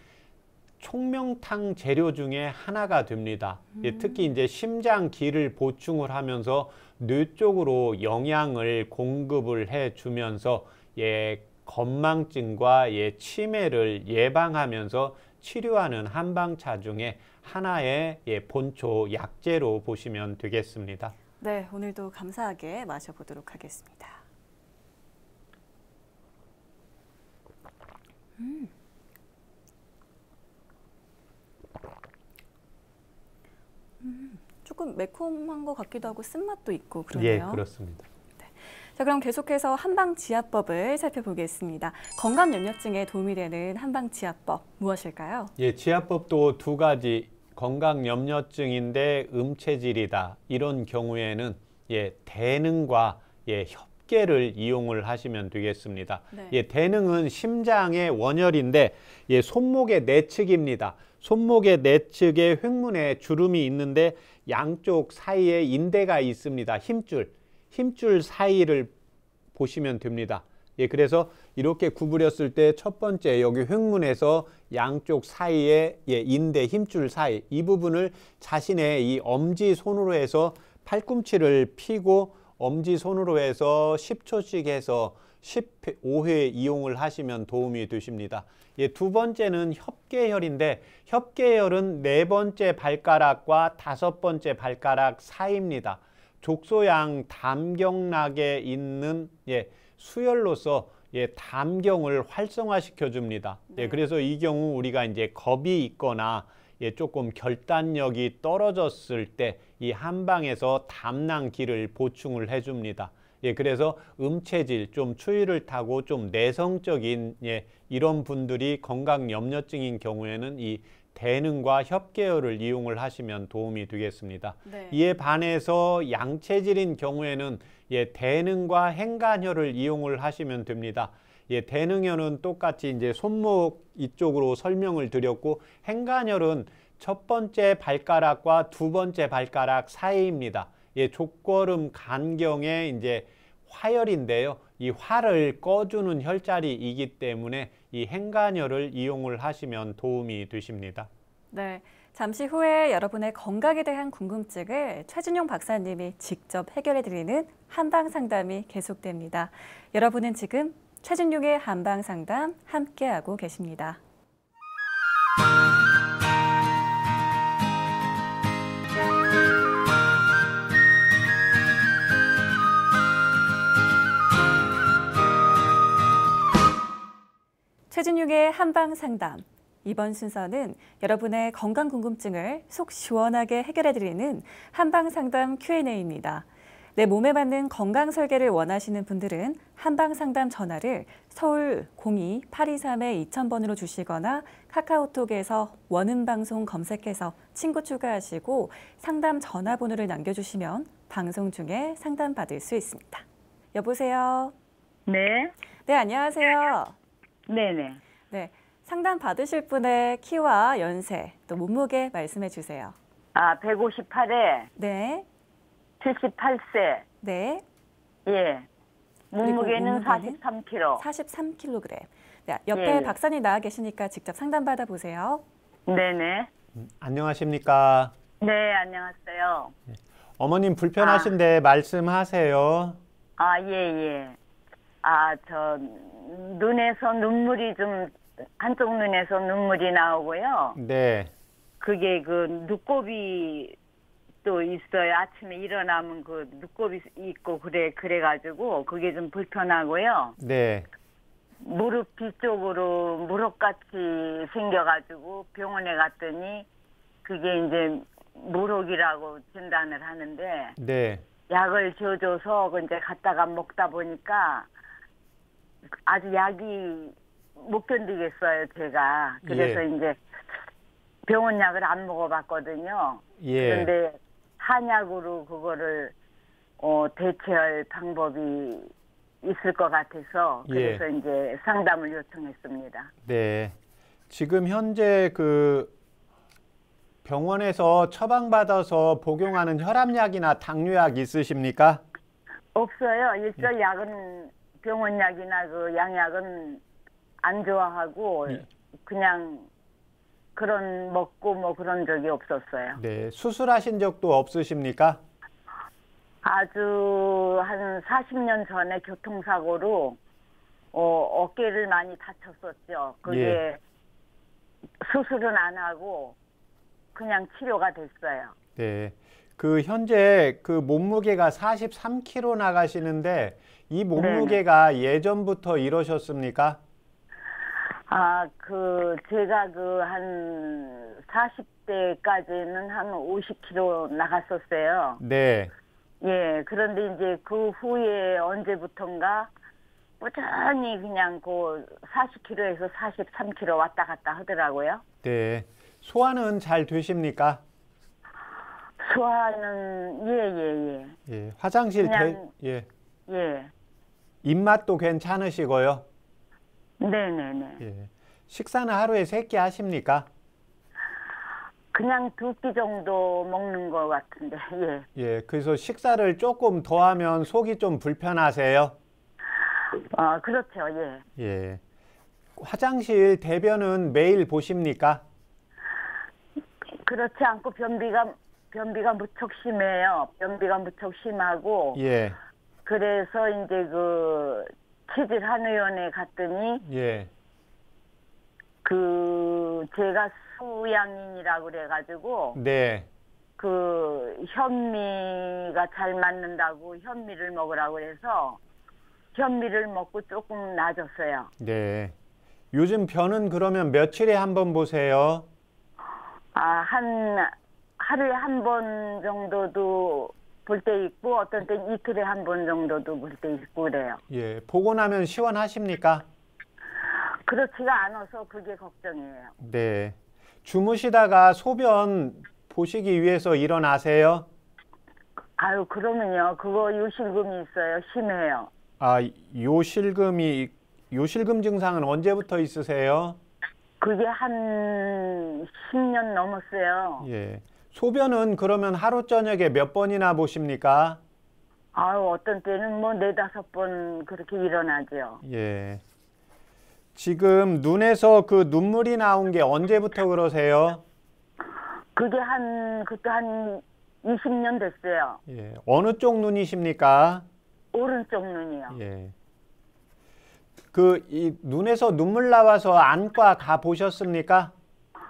총명탕 재료 중에 하나가 됩니다. 음. 예, 특히 이제 심장 기를 보충을 하면서 뇌 쪽으로 영양을 공급을 해 주면서 예, 건망증과 예, 치매를 예방하면서 치료하는 한방차 중에 하나의 예, 본초 약재로 보시면 되겠습니다. 네, 오늘도 감사하게 마셔보도록 하겠습니다. 음. 음, 조금 매콤한 것 같기도 하고 쓴맛도 있고 그러네요. 예, 그렇습니다. 자, 그럼 계속해서 한방지압법을 살펴보겠습니다. 건강염려증에 도움이 되는 한방지압법 무엇일까요? 예, 지압법도 두 가지 건강염려증인데 음체질이다 이런 경우에는 예, 대능과 예, 협계를 이용을 하시면 되겠습니다. 네. 예, 대능은 심장의 원혈인데 예, 손목의 내측입니다. 손목의 내측에 횡문에 주름이 있는데 양쪽 사이에 인대가 있습니다. 힘줄. 힘줄 사이를 보시면 됩니다. 예, 그래서 이렇게 구부렸을 때 첫 번째 여기 횡문에서 양쪽 사이에 예, 인대 힘줄 사이 이 부분을 자신의 이 엄지 손으로 해서 팔꿈치를 피고 엄지 손으로 해서 10초씩 해서 15회 이용을 하시면 도움이 되십니다. 예, 두 번째는 협계혈인데 협계혈은 네 번째 발가락과 다섯 번째 발가락 사이입니다. 족소양 담경락에 있는 예, 수혈로서 예, 담경을 활성화시켜 줍니다. 예, 네. 예, 그래서 이 경우 우리가 이제 겁이 있거나 예, 조금 결단력이 떨어졌을 때 이 한방에서 담낭기를 보충을 해 줍니다. 예, 그래서 음체질, 좀 추위를 타고 좀 내성적인 예, 이런 분들이 건강 염려증인 경우에는 이 대능과 협계열을 이용을 하시면 도움이 되겠습니다. 네. 이에 반해서 양체질인 경우에는 예, 대능과 행간혈을 이용을 하시면 됩니다. 예, 대능혈은 똑같이 이제 손목 이쪽으로 설명을 드렸고 행간혈은 첫 번째 발가락과 두 번째 발가락 사이입니다. 예, 족걸음 간경의 이제 화열인데요. 이 화를 꺼주는 혈자리이기 때문에 이 행간열을 이용을 하시면 도움이 되십니다. 네. 잠시 후에 여러분의 건강에 대한 궁금증을 최준용 박사님이 직접 해결해 드리는 한방 상담이 계속됩니다. 여러분은 지금 최준용의 한방 상담 함께하고 계십니다. 최진육의 한방 상담. 이번 순서는 여러분의 건강 궁금증을 속 시원하게 해결해 드리는 한방 상담 Q&A입니다. 내 몸에 맞는 건강 설계를 원하시는 분들은 한방 상담 전화를 서울 02-823-2000번으로 주시거나 카카오톡에서 원음방송 검색해서 친구 추가하시고 상담 전화번호를 남겨주시면 방송 중에 상담받을 수 있습니다. 여보세요? 네. 네, 안녕하세요. 네네. 네. 상담 받으실 분의 키와 연세 또 몸무게 말씀해 주세요. 아, 158에 네. 78세. 네. 예. 몸무게는 43kg. 43kg. 네, 옆에 예. 박사님 나와 계시니까 직접 상담 받아 보세요. 네네. 음, 안녕하십니까? 네, 안녕하세요. 예. 어머님 불편하신데 아. 말씀하세요. 아, 예, 예. 아, 저 눈에서 눈물이 좀 한쪽 눈에서 눈물이 나오고요. 네. 그게 그 눈곱이 또 있어요. 아침에 일어나면 그 눈곱이 있고 그래 그래 가지고 그게 좀 불편하고요. 네. 무릎 뒤쪽으로 무릎같이 생겨가지고 병원에 갔더니 그게 이제 무록이라고 진단을 하는데 네. 약을 줘줘서 그 이제 갔다가 먹다 보니까 아주 약이 못 견디겠어요, 제가. 그래서 예. 이제 병원 약을 안 먹어봤거든요. 예. 그런데 한약으로 그거를 어, 대체할 방법이 있을 것 같아서 그래서 예. 이제 상담을 요청했습니다. 네. 지금 현재 그 병원에서 처방받아서 복용하는 혈압약이나 당뇨약 있으십니까? 없어요. 일절 예. 약은 병원약이나 그 양약은 안 좋아하고 네. 그냥 그런 먹고 뭐 그런 적이 없었어요. 네, 수술하신 적도 없으십니까? 아주 한 40년 전에 교통사고로 어, 어깨를 많이 다쳤었죠. 그게 예. 수술은 안 하고 그냥 치료가 됐어요. 네. 그 현재 그 몸무게가 43kg 나가시는데 이 몸무게가 네 예전부터 이러셨습니까? 아, 그 제가 그 한 40대까지는 한 50kg 나갔었어요. 네. 예, 그런데 이제 그 후에 언제부턴가 꾸준히 그냥 그 40kg에서 43kg 왔다 갔다 하더라고요. 네. 소화는 잘 되십니까? 소화는 예예예. 예, 예. 예, 화장실 대, 예. 예. 입맛도 괜찮으시고요. 네네네. 예. 식사는 하루에 세끼 하십니까? 그냥 두 끼 정도 먹는 것 같은데, 예. 예, 그래서 식사를 조금 더 하면 속이 좀 불편하세요? 아, 그렇죠, 예. 예. 화장실 대변은 매일 보십니까? 그렇지 않고 변비가 변비가 무척 심해요. 변비가 무척 심하고 예. 그래서 이제 그 취질 한의원에 갔더니 예. 그 제가 수양인이라고 그래가지고 네. 그 현미가 잘 맞는다고 현미를 먹으라고 그래서 현미를 먹고 조금 나아졌어요. 네. 요즘 변은 그러면 며칠에 한 번 보세요? 아, 한 하루에 한 번 정도도 볼때 있고 어떤 때 이틀에 한 번 정도도 볼 때 있고 그래요. 예, 보고 나면 시원하십니까? 그렇지가 않아서 그게 걱정이에요. 네. 주무시다가 소변 보시기 위해서 일어나세요? 아유, 그러면요. 그거 요실금이 있어요. 심해요. 아, 요실금이 요실금 증상은 언제부터 있으세요? 그게 한 10년 넘었어요. 예. 소변은 그러면 하루 저녁에 몇 번이나 보십니까? 아유, 어떤 때는 뭐 네다섯 번 그렇게 일어나죠. 예. 지금 눈에서 그 눈물이 나온 게 언제부터 그러세요? 그게 한, 그때 한 20년 됐어요. 예. 어느 쪽 눈이십니까? 오른쪽 눈이요. 예. 그, 이 눈에서 눈물 나와서 안과 가 보셨습니까?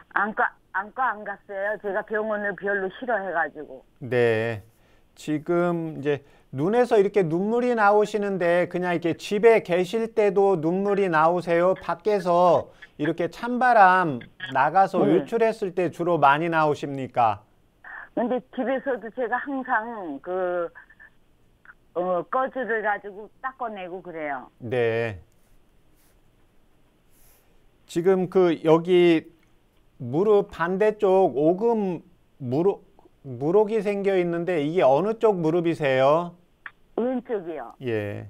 안과 안과 안 갔어요. 제가 병원을 별로 싫어해가지고. 네. 지금 이제 눈에서 이렇게 눈물이 나오시는데 그냥 이렇게 집에 계실 때도 눈물이 나오세요? 밖에서 이렇게 찬바람 나가서 네. 외출했을 때 주로 많이 나오십니까? 근데 집에서도 제가 항상 그 어, 거즈를 가지고 닦아내고 그래요. 네. 지금 그 여기 무릎 반대쪽 오금 무릎 무록이 생겨 있는데 이게 어느 쪽 무릎이세요? 왼쪽이요. 예.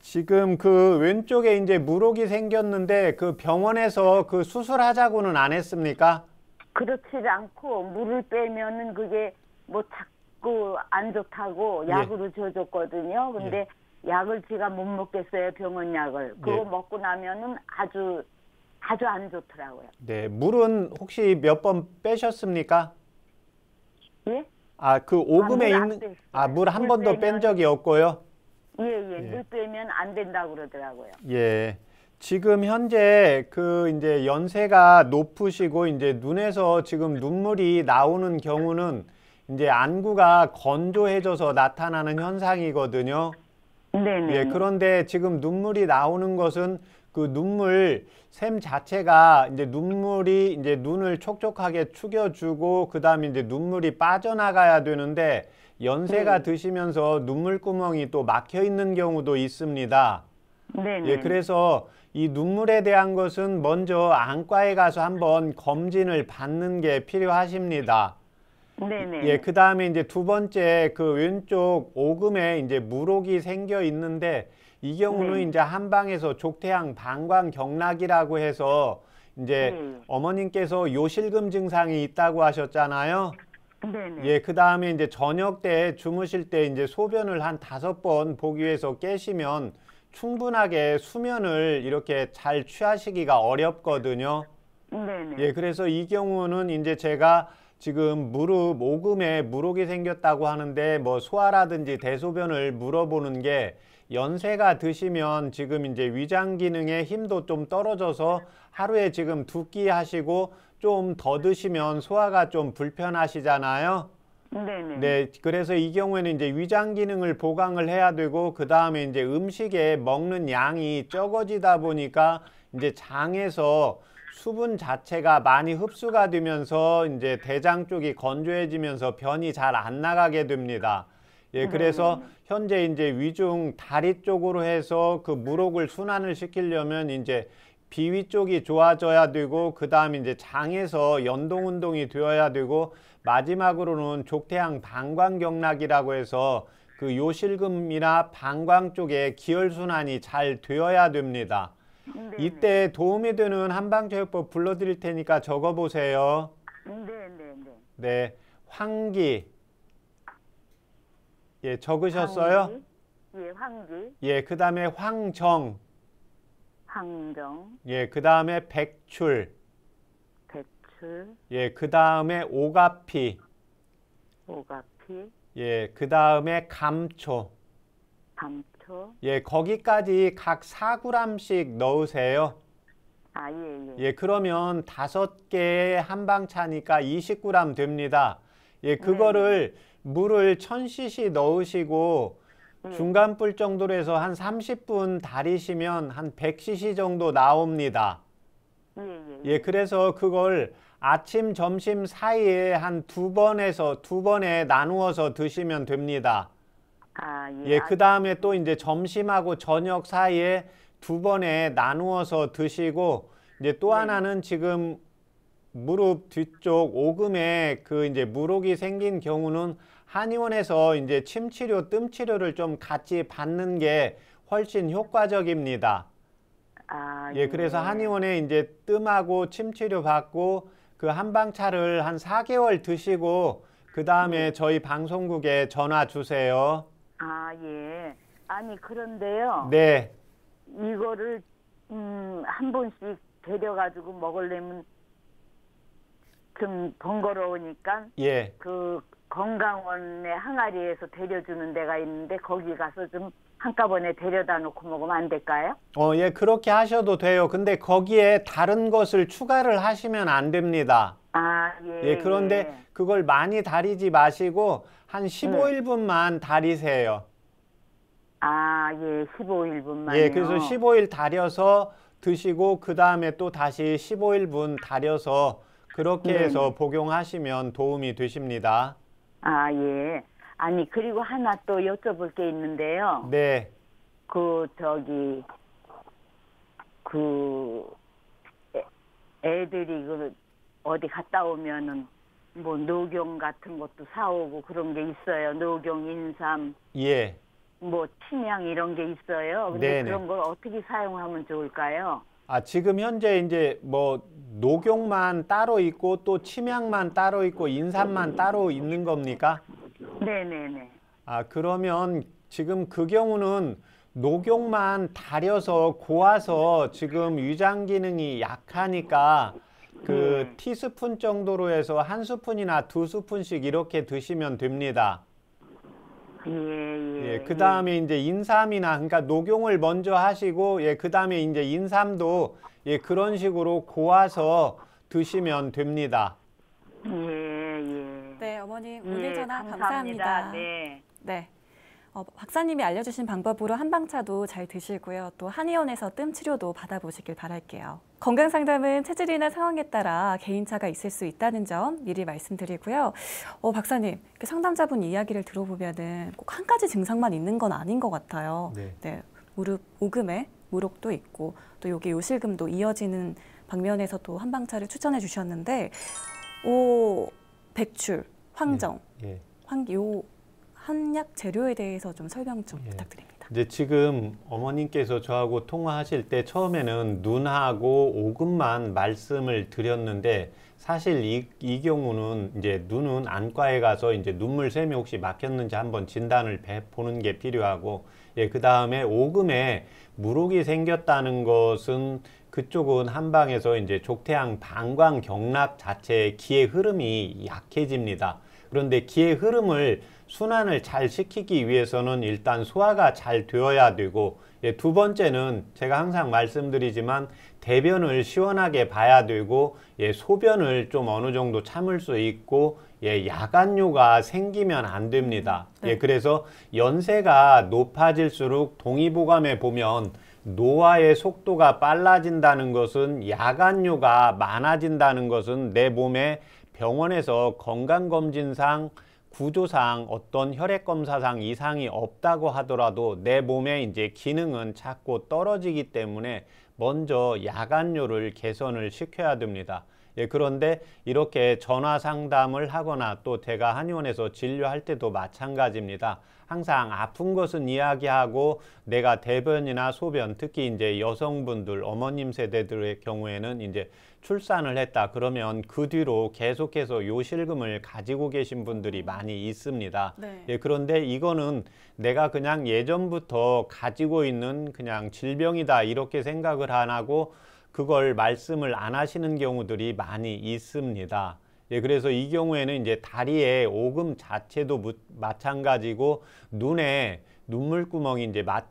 지금 그 왼쪽에 이제 무록이 생겼는데 그 병원에서 그 수술하자고는 안 했습니까? 그렇지 않고 물을 빼면은 그게 뭐 자꾸 안 좋다고 예. 약으로 예. 줘줬거든요. 근데 예. 약을 제가 못 먹겠어요 병원 약을. 그거 예. 먹고 나면은 아주 아주 안 좋더라고요. 네, 물은 혹시 몇 번 빼셨습니까? 예? 아, 그 오금에 아, 있는 아, 물 한 번도 뺀 적이 없고요. 예, 예, 예. 물 빼면 안 된다고 그러더라고요. 예. 지금 현재 그 이제 연세가 높으시고 이제 눈에서 지금 눈물이 나오는 경우는 이제 안구가 건조해져서 나타나는 현상이거든요. 네, 네. 예, 네. 그런데 지금 눈물이 나오는 것은 그 눈물 샘 자체가 이제 눈물이 이제 눈을 촉촉하게 축여주고 그 다음에 이제 눈물이 빠져나가야 되는데 연세가 네. 드시면서 눈물 구멍이 또 막혀 있는 경우도 있습니다. 네. 예, 네. 그래서 이 눈물에 대한 것은 먼저 안과에 가서 한번 검진을 받는 게 필요하십니다. 네네. 네. 예, 그 다음에 이제 두 번째 그 왼쪽 오금에 이제 물혹이 생겨 있는데 이 경우는 네. 이제 한방에서 족태양 방광 경락이라고 해서 이제 네. 어머님께서 요실금 증상이 있다고 하셨잖아요. 네네. 예, 그 다음에 이제 저녁 때 주무실 때 이제 소변을 한 다섯 번 보기 위해서 깨시면 충분하게 수면을 이렇게 잘 취하시기가 어렵거든요. 네네. 예, 그래서 이 경우는 이제 제가 지금 무릎 오금에 무릎이 생겼다고 하는데 뭐 소화라든지 대소변을 물어보는 게 연세가 드시면 지금 이제 위장 기능의 힘도 좀 떨어져서 하루에 지금 두 끼 하시고 좀 더 드시면 소화가 좀 불편하시잖아요. 네네. 네, 그래서 이 경우에는 이제 위장 기능을 보강을 해야 되고 그 다음에 이제 음식에 먹는 양이 적어지다 보니까 이제 장에서 수분 자체가 많이 흡수가 되면서 이제 대장 쪽이 건조해지면서 변이 잘 안 나가게 됩니다. 예, 음. 그래서 현재 이제 위중 다리 쪽으로 해서 그무릎을 순환을 시키려면 이제 비위 쪽이 좋아져야 되고 그 다음 이제 장에서 연동 운동이 되어야 되고 마지막으로는 족태양 방광경락이라고 해서 그 요실금이나 방광 쪽에 기혈순환이 잘 되어야 됩니다. 네 이때 네. 도움이 되는 한방교육법 불러드릴 테니까 적어보세요. 네네네. 네, 환기. 네, 네. 예, 적으셨어요? 황기. 예, 황기. 예, 그 다음에 황정. 황정. 예, 그 다음에 백출. 백출. 예, 그 다음에 오가피. 오가피. 예, 그 다음에 감초. 감초. 1터 예, 거기까지 각 4g씩 넣으세요. 아, 예, 예. 예, 그러면 다섯 개의 한방 차니까 20g 됩니다. 예, 그거를 네, 네. 물을 1000cc 넣으시고 네. 중간 불 정도로 해서 한 30분 달이시면 한 100cc 정도 나옵니다. 예, 그래서 그걸 아침, 점심 사이에 한 두 번에서 두 번에 나누어서 드시면 됩니다. 아, 예. 예, 그 다음에 또 이제 점심하고 저녁 사이에 두 번에 나누어서 드시고 이제 또 네. 하나는 지금 무릎 뒤쪽 오금에 그 이제 무록이 생긴 경우는 한의원에서 이제 침 치료, 뜸 치료를 좀 같이 받는 게 훨씬 효과적입니다. 아, 예. 예. 그래서 한의원에 이제 뜸하고 침 치료 받고 그 한방차를 한 사개월 드시고 그 다음에 네. 저희 방송국에 전화 주세요. 아, 예. 아니, 그런데요. 네. 이거를, 음, 한 번씩 데려가지고 먹으려면 좀 번거로우니까. 예. 그 건강원의 항아리에서 데려주는 데가 있는데 거기 가서 좀 한꺼번에 데려다 놓고 먹으면 안 될까요? 어, 예, 그렇게 하셔도 돼요. 근데 거기에 다른 것을 추가를 하시면 안 됩니다. 아, 예. 예, 그런데 예. 그걸 많이 다리지 마시고 한 15일분만 달이 세요. 아, 예, 15일분만. 예, 그래서 15일 달여서 드시고 그 다음에 또 다시 15일분 달여서 그렇게 네. 해서 복용하시면 도움이 되십니다. 아, 예. 아니, 그리고 하나 또 여쭤볼 게 있는데요. 네. 그, 저기, 그, 애들이 그 어디 갔다 오면은 뭐 노경 같은 것도 사오고 그런 게 있어요. 노경, 인삼, 예. 뭐 침향 이런 게 있어요. 근데 네네. 그런 걸 어떻게 사용하면 좋을까요? 아, 지금 현재 이제 뭐노경만 따로 있고 또 침향만 따로 있고 인삼만 따로 있는 겁니까? 네네네. 아, 그러면 지금 그 경우는 노경만 다려서 고아서 지금 위장 기능이 약하니까 그 음. 티스푼 정도로 해서 한 스푼이나 두 스푼씩 이렇게 드시면 됩니다. 예, 예. 예, 그 다음에 이제 인삼이나, 그러니까 녹용을 먼저 하시고, 예, 그 다음에 이제 인삼도, 예, 그런 식으로 고아서 드시면 됩니다. 예, 예. 네, 어머님, 오늘 예, 전화 감사합니다. 감사합니다. 네. 네. 어, 박사님이 알려주신 방법으로 한방차도 잘 드시고요. 또 한의원에서 뜸 치료도 받아보시길 바랄게요. 건강 상담은 체질이나 상황에 따라 개인차가 있을 수 있다는 점 미리 말씀드리고요. 어, 박사님, 그 상담자분 이야기를 들어보면은 꼭 한 가지 증상만 있는 건 아닌 것 같아요. 네. 네 무릎 오금에 무릎도 있고 또 여기 요실금도 이어지는 방면에서 또 한방차를 추천해 주셨는데 오 백출, 황정, 네. 네. 예. 황요 한약 재료에 대해서 좀 설명 좀 예. 부탁드립니다. 이제 지금 어머님께서 저하고 통화하실 때 처음에는 눈하고 오금만 말씀을 드렸는데 사실 이, 이 경우는 이제 눈은 안과에 가서 이제 눈물 샘이 혹시 막혔는지 한번 진단을 보는 게 필요하고 예, 그 다음에 오금에 무록이 생겼다는 것은 그쪽은 한방에서 이제 족태양 방광 경락 자체의 기의 흐름이 약해집니다. 그런데 기의 흐름을 순환을 잘 시키기 위해서는 일단 소화가 잘 되어야 되고 예, 두 번째는 제가 항상 말씀드리지만 대변을 시원하게 봐야 되고 예, 소변을 좀 어느 정도 참을 수 있고 예, 야간뇨가 생기면 안 됩니다. 예, 네. 예, 그래서 연세가 높아질수록 동의보감에 보면 노화의 속도가 빨라진다는 것은 야간뇨가 많아진다는 것은 내 몸에 병원에서 건강검진상 구조상 어떤 혈액 검사상 이상이 없다고 하더라도 내 몸의 이제 기능은 자꾸 떨어지기 때문에 먼저 야간요를 개선을 시켜야 됩니다. 예, 그런데 이렇게 전화 상담을 하거나 또제가 한의원에서 진료할 때도 마찬가지입니다. 항상 아픈 것은 이야기하고 내가 대변이나 소변 특히 이제 여성분들 어머님 세대들의 경우에는 이제 출산을 했다 그러면 그 뒤로 계속해서 요실금을 가지고 계신 분들이 많이 있습니다. 네. 예, 그런데 이거는 내가 그냥 예전부터 가지고 있는 그냥 질병이다 이렇게 생각을 안 하고 그걸 말씀을 안 하시는 경우들이 많이 있습니다. 예, 그래서 이 경우에는 이제 다리에 오금 자체도 마찬가지고 눈에 눈물구멍이 이제 맞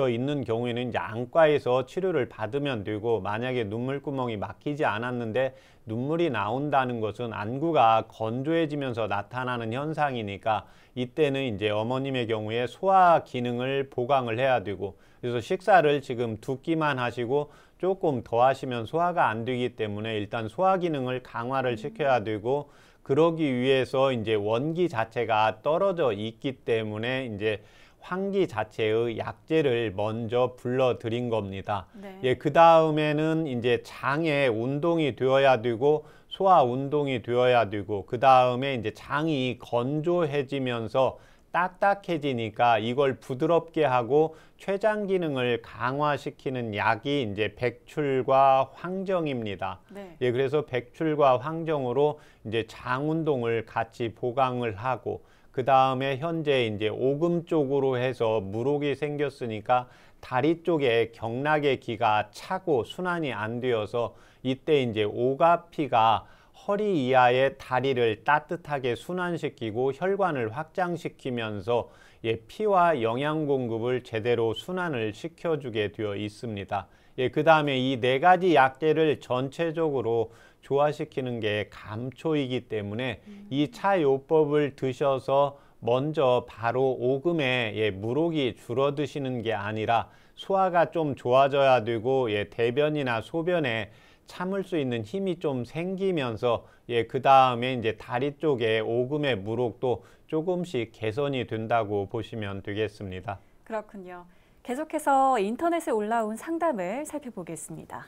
막혀 있는 경우에는 양과에서 치료를 받으면 되고 만약에 눈물구멍이 막히지 않았는데 눈물이 나온다는 것은 안구가 건조해지면서 나타나는 현상이니까 이때는 이제 어머님의 경우에 소화 기능을 보강을 해야 되고 그래서 식사를 지금 두 끼만 하시고 조금 더 하시면 소화가 안 되기 때문에 일단 소화 기능을 강화를 음. 시켜야 되고 그러기 위해서 이제 원기 자체가 떨어져 있기 때문에 이제 환기 자체의 약재를 먼저 불러들인 겁니다. 네. 예, 그 다음에는 이제 장에 운동이 되어야 되고 소화 운동이 되어야 되고 그 다음에 이제 장이 건조해지면서 딱딱해지니까 이걸 부드럽게 하고 췌장 기능을 강화시키는 약이 이제 백출과 황정입니다. 네. 예, 그래서 백출과 황정으로 이제 장 운동을 같이 보강을 하고 그 다음에 현재 이제 오금 쪽으로 해서 무록이 생겼으니까 다리 쪽에 경락의 기가 차고 순환이 안 되어서 이때 이제 오가피가 허리 이하의 다리를 따뜻하게 순환시키고 혈관을 확장시키면서 예, 피와 영양 공급을 제대로 순환을 시켜주게 되어 있습니다. 예, 그 다음에 이 네 가지 약재를 전체적으로 조화시키는 게 감초이기 때문에 음. 이 차요법을 드셔서 먼저 바로 오금에 예, 물혹이 줄어드시는 게 아니라 소화가 좀 좋아져야 되고 예, 대변이나 소변에 참을 수 있는 힘이 좀 생기면서 예, 그 다음에 이제 다리 쪽에 오금의 무릎도 조금씩 개선이 된다고 보시면 되겠습니다. 그렇군요. 계속해서 인터넷에 올라온 상담을 살펴보겠습니다.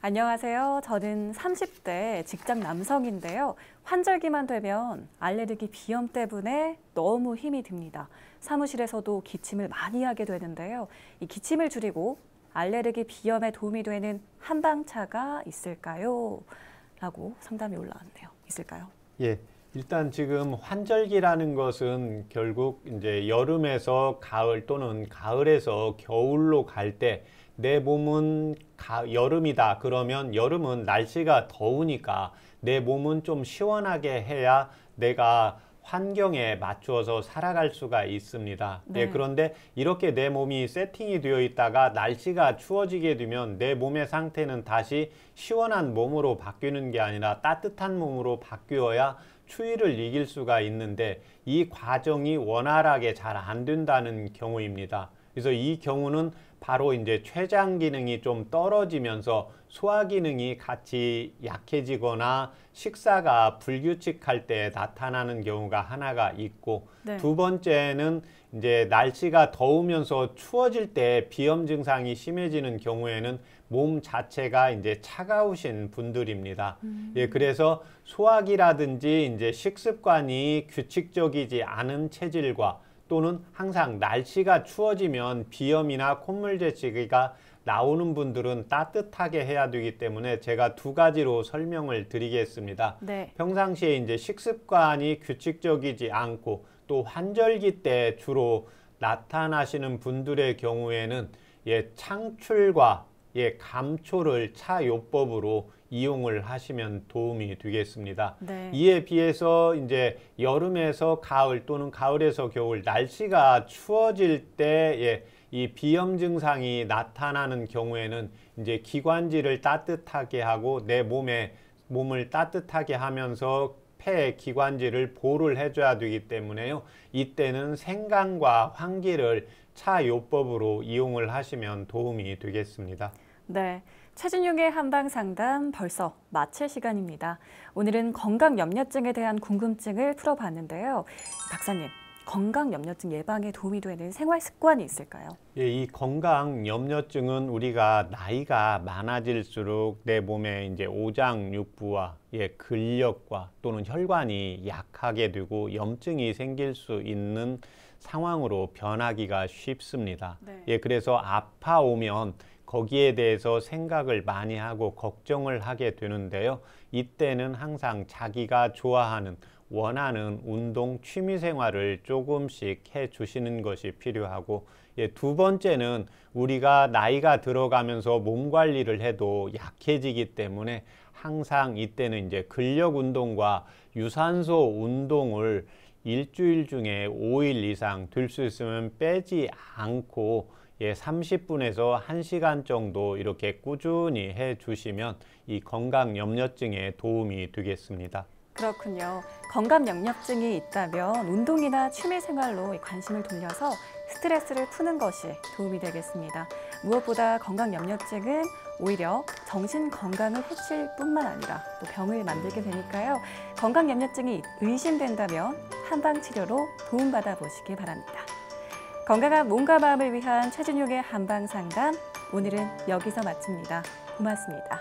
안녕하세요. 저는 30대 직장 남성인데요. 환절기만 되면 알레르기 비염 때문에 너무 힘이 듭니다. 사무실에서도 기침을 많이 하게 되는데요. 이 기침을 줄이고 알레르기 비염에 도움이 되는 한방차가 있을까요? 라고 상담이 올라왔네요. 있을까요? 예. 일단 지금 환절기라는 것은 결국 이제 여름에서 가을 또는 가을에서 겨울로 갈 때 내 몸은 가, 여름이다. 그러면 여름은 날씨가 더우니까 내 몸은 좀 시원하게 해야 내가 환경에 맞추어서 살아갈 수가 있습니다. 예, 네. 예, 그런데 이렇게 내 몸이 세팅이 되어 있다가 날씨가 추워지게 되면 내 몸의 상태는 다시 시원한 몸으로 바뀌는 게 아니라 따뜻한 몸으로 바뀌어야 추위를 이길 수가 있는데 이 과정이 원활하게 잘 안 된다는 경우입니다. 그래서 이 경우는 바로 이제 췌장 기능이 좀 떨어지면서 소화 기능이 같이 약해지거나 식사가 불규칙할 때 나타나는 경우가 하나가 있고 네. 두 번째는 이제 날씨가 더우면서 추워질 때 비염 증상이 심해지는 경우에는 몸 자체가 이제 차가우신 분들입니다. 음. 예, 그래서 소화기라든지 이제 식습관이 규칙적이지 않은 체질과 또는 항상 날씨가 추워지면 비염이나 콧물 재치기가 나오는 분들은 따뜻하게 해야 되기 때문에 제가 두 가지로 설명을 드리겠습니다. 네. 평상시에 이제 식습관이 규칙적이지 않고 또 환절기 때 주로 나타나시는 분들의 경우에는 예, 창출과 예, 감초를 차요법으로 이용을 하시면 도움이 되겠습니다. 네. 이에 비해서 이제 여름에서 가을 또는 가을에서 겨울 날씨가 추워질 때 예, 이 비염 증상이 나타나는 경우에는 이제 기관지를 따뜻하게 하고 내 몸에 몸을 따뜻하게 하면서 폐 기관지를 보호를 해줘야 되기 때문에요. 이때는 생강과 황기를 차요법으로 이용을 하시면 도움이 되겠습니다. 네. 최진용의 한방 상담 벌써 마칠 시간입니다. 오늘은 건강 염려증에 대한 궁금증을 풀어봤는데요. 박사님, 건강 염려증 예방에 도움이 되는 생활 습관이 있을까요? 예, 이 건강 염려증은 우리가 나이가 많아질수록 내 몸에 이제 오장육부와 예, 근력과 또는 혈관이 약하게 되고 염증이 생길 수 있는 상황으로 변하기가 쉽습니다. 네. 예, 그래서 아파오면 거기에 대해서 생각을 많이 하고 걱정을 하게 되는데요. 이때는 항상 자기가 좋아하는 원하는 운동 취미 생활을 조금씩 해 주시는 것이 필요하고 예, 두 번째는 우리가 나이가 들어가면서 몸 관리를 해도 약해지기 때문에 항상 이때는 이제 근력 운동과 유산소 운동을 일주일 중에 5일 이상 될 수 있으면 빼지 않고 예, 30분에서 1시간 정도 이렇게 꾸준히 해 주시면 이 건강 염려증에 도움이 되겠습니다. 그렇군요. 건강 염려증이 있다면 운동이나 취미 생활로 관심을 돌려서 스트레스를 푸는 것이 도움이 되겠습니다. 무엇보다 건강 염려증은 오히려 정신 건강을 해칠 뿐만 아니라 또 병을 만들게 되니까요. 건강 염려증이 의심된다면 한방 치료로 도움받아 보시기 바랍니다. 건강한 몸과 마음을 위한 최진용의 한방상담 오늘은 여기서 마칩니다. 고맙습니다.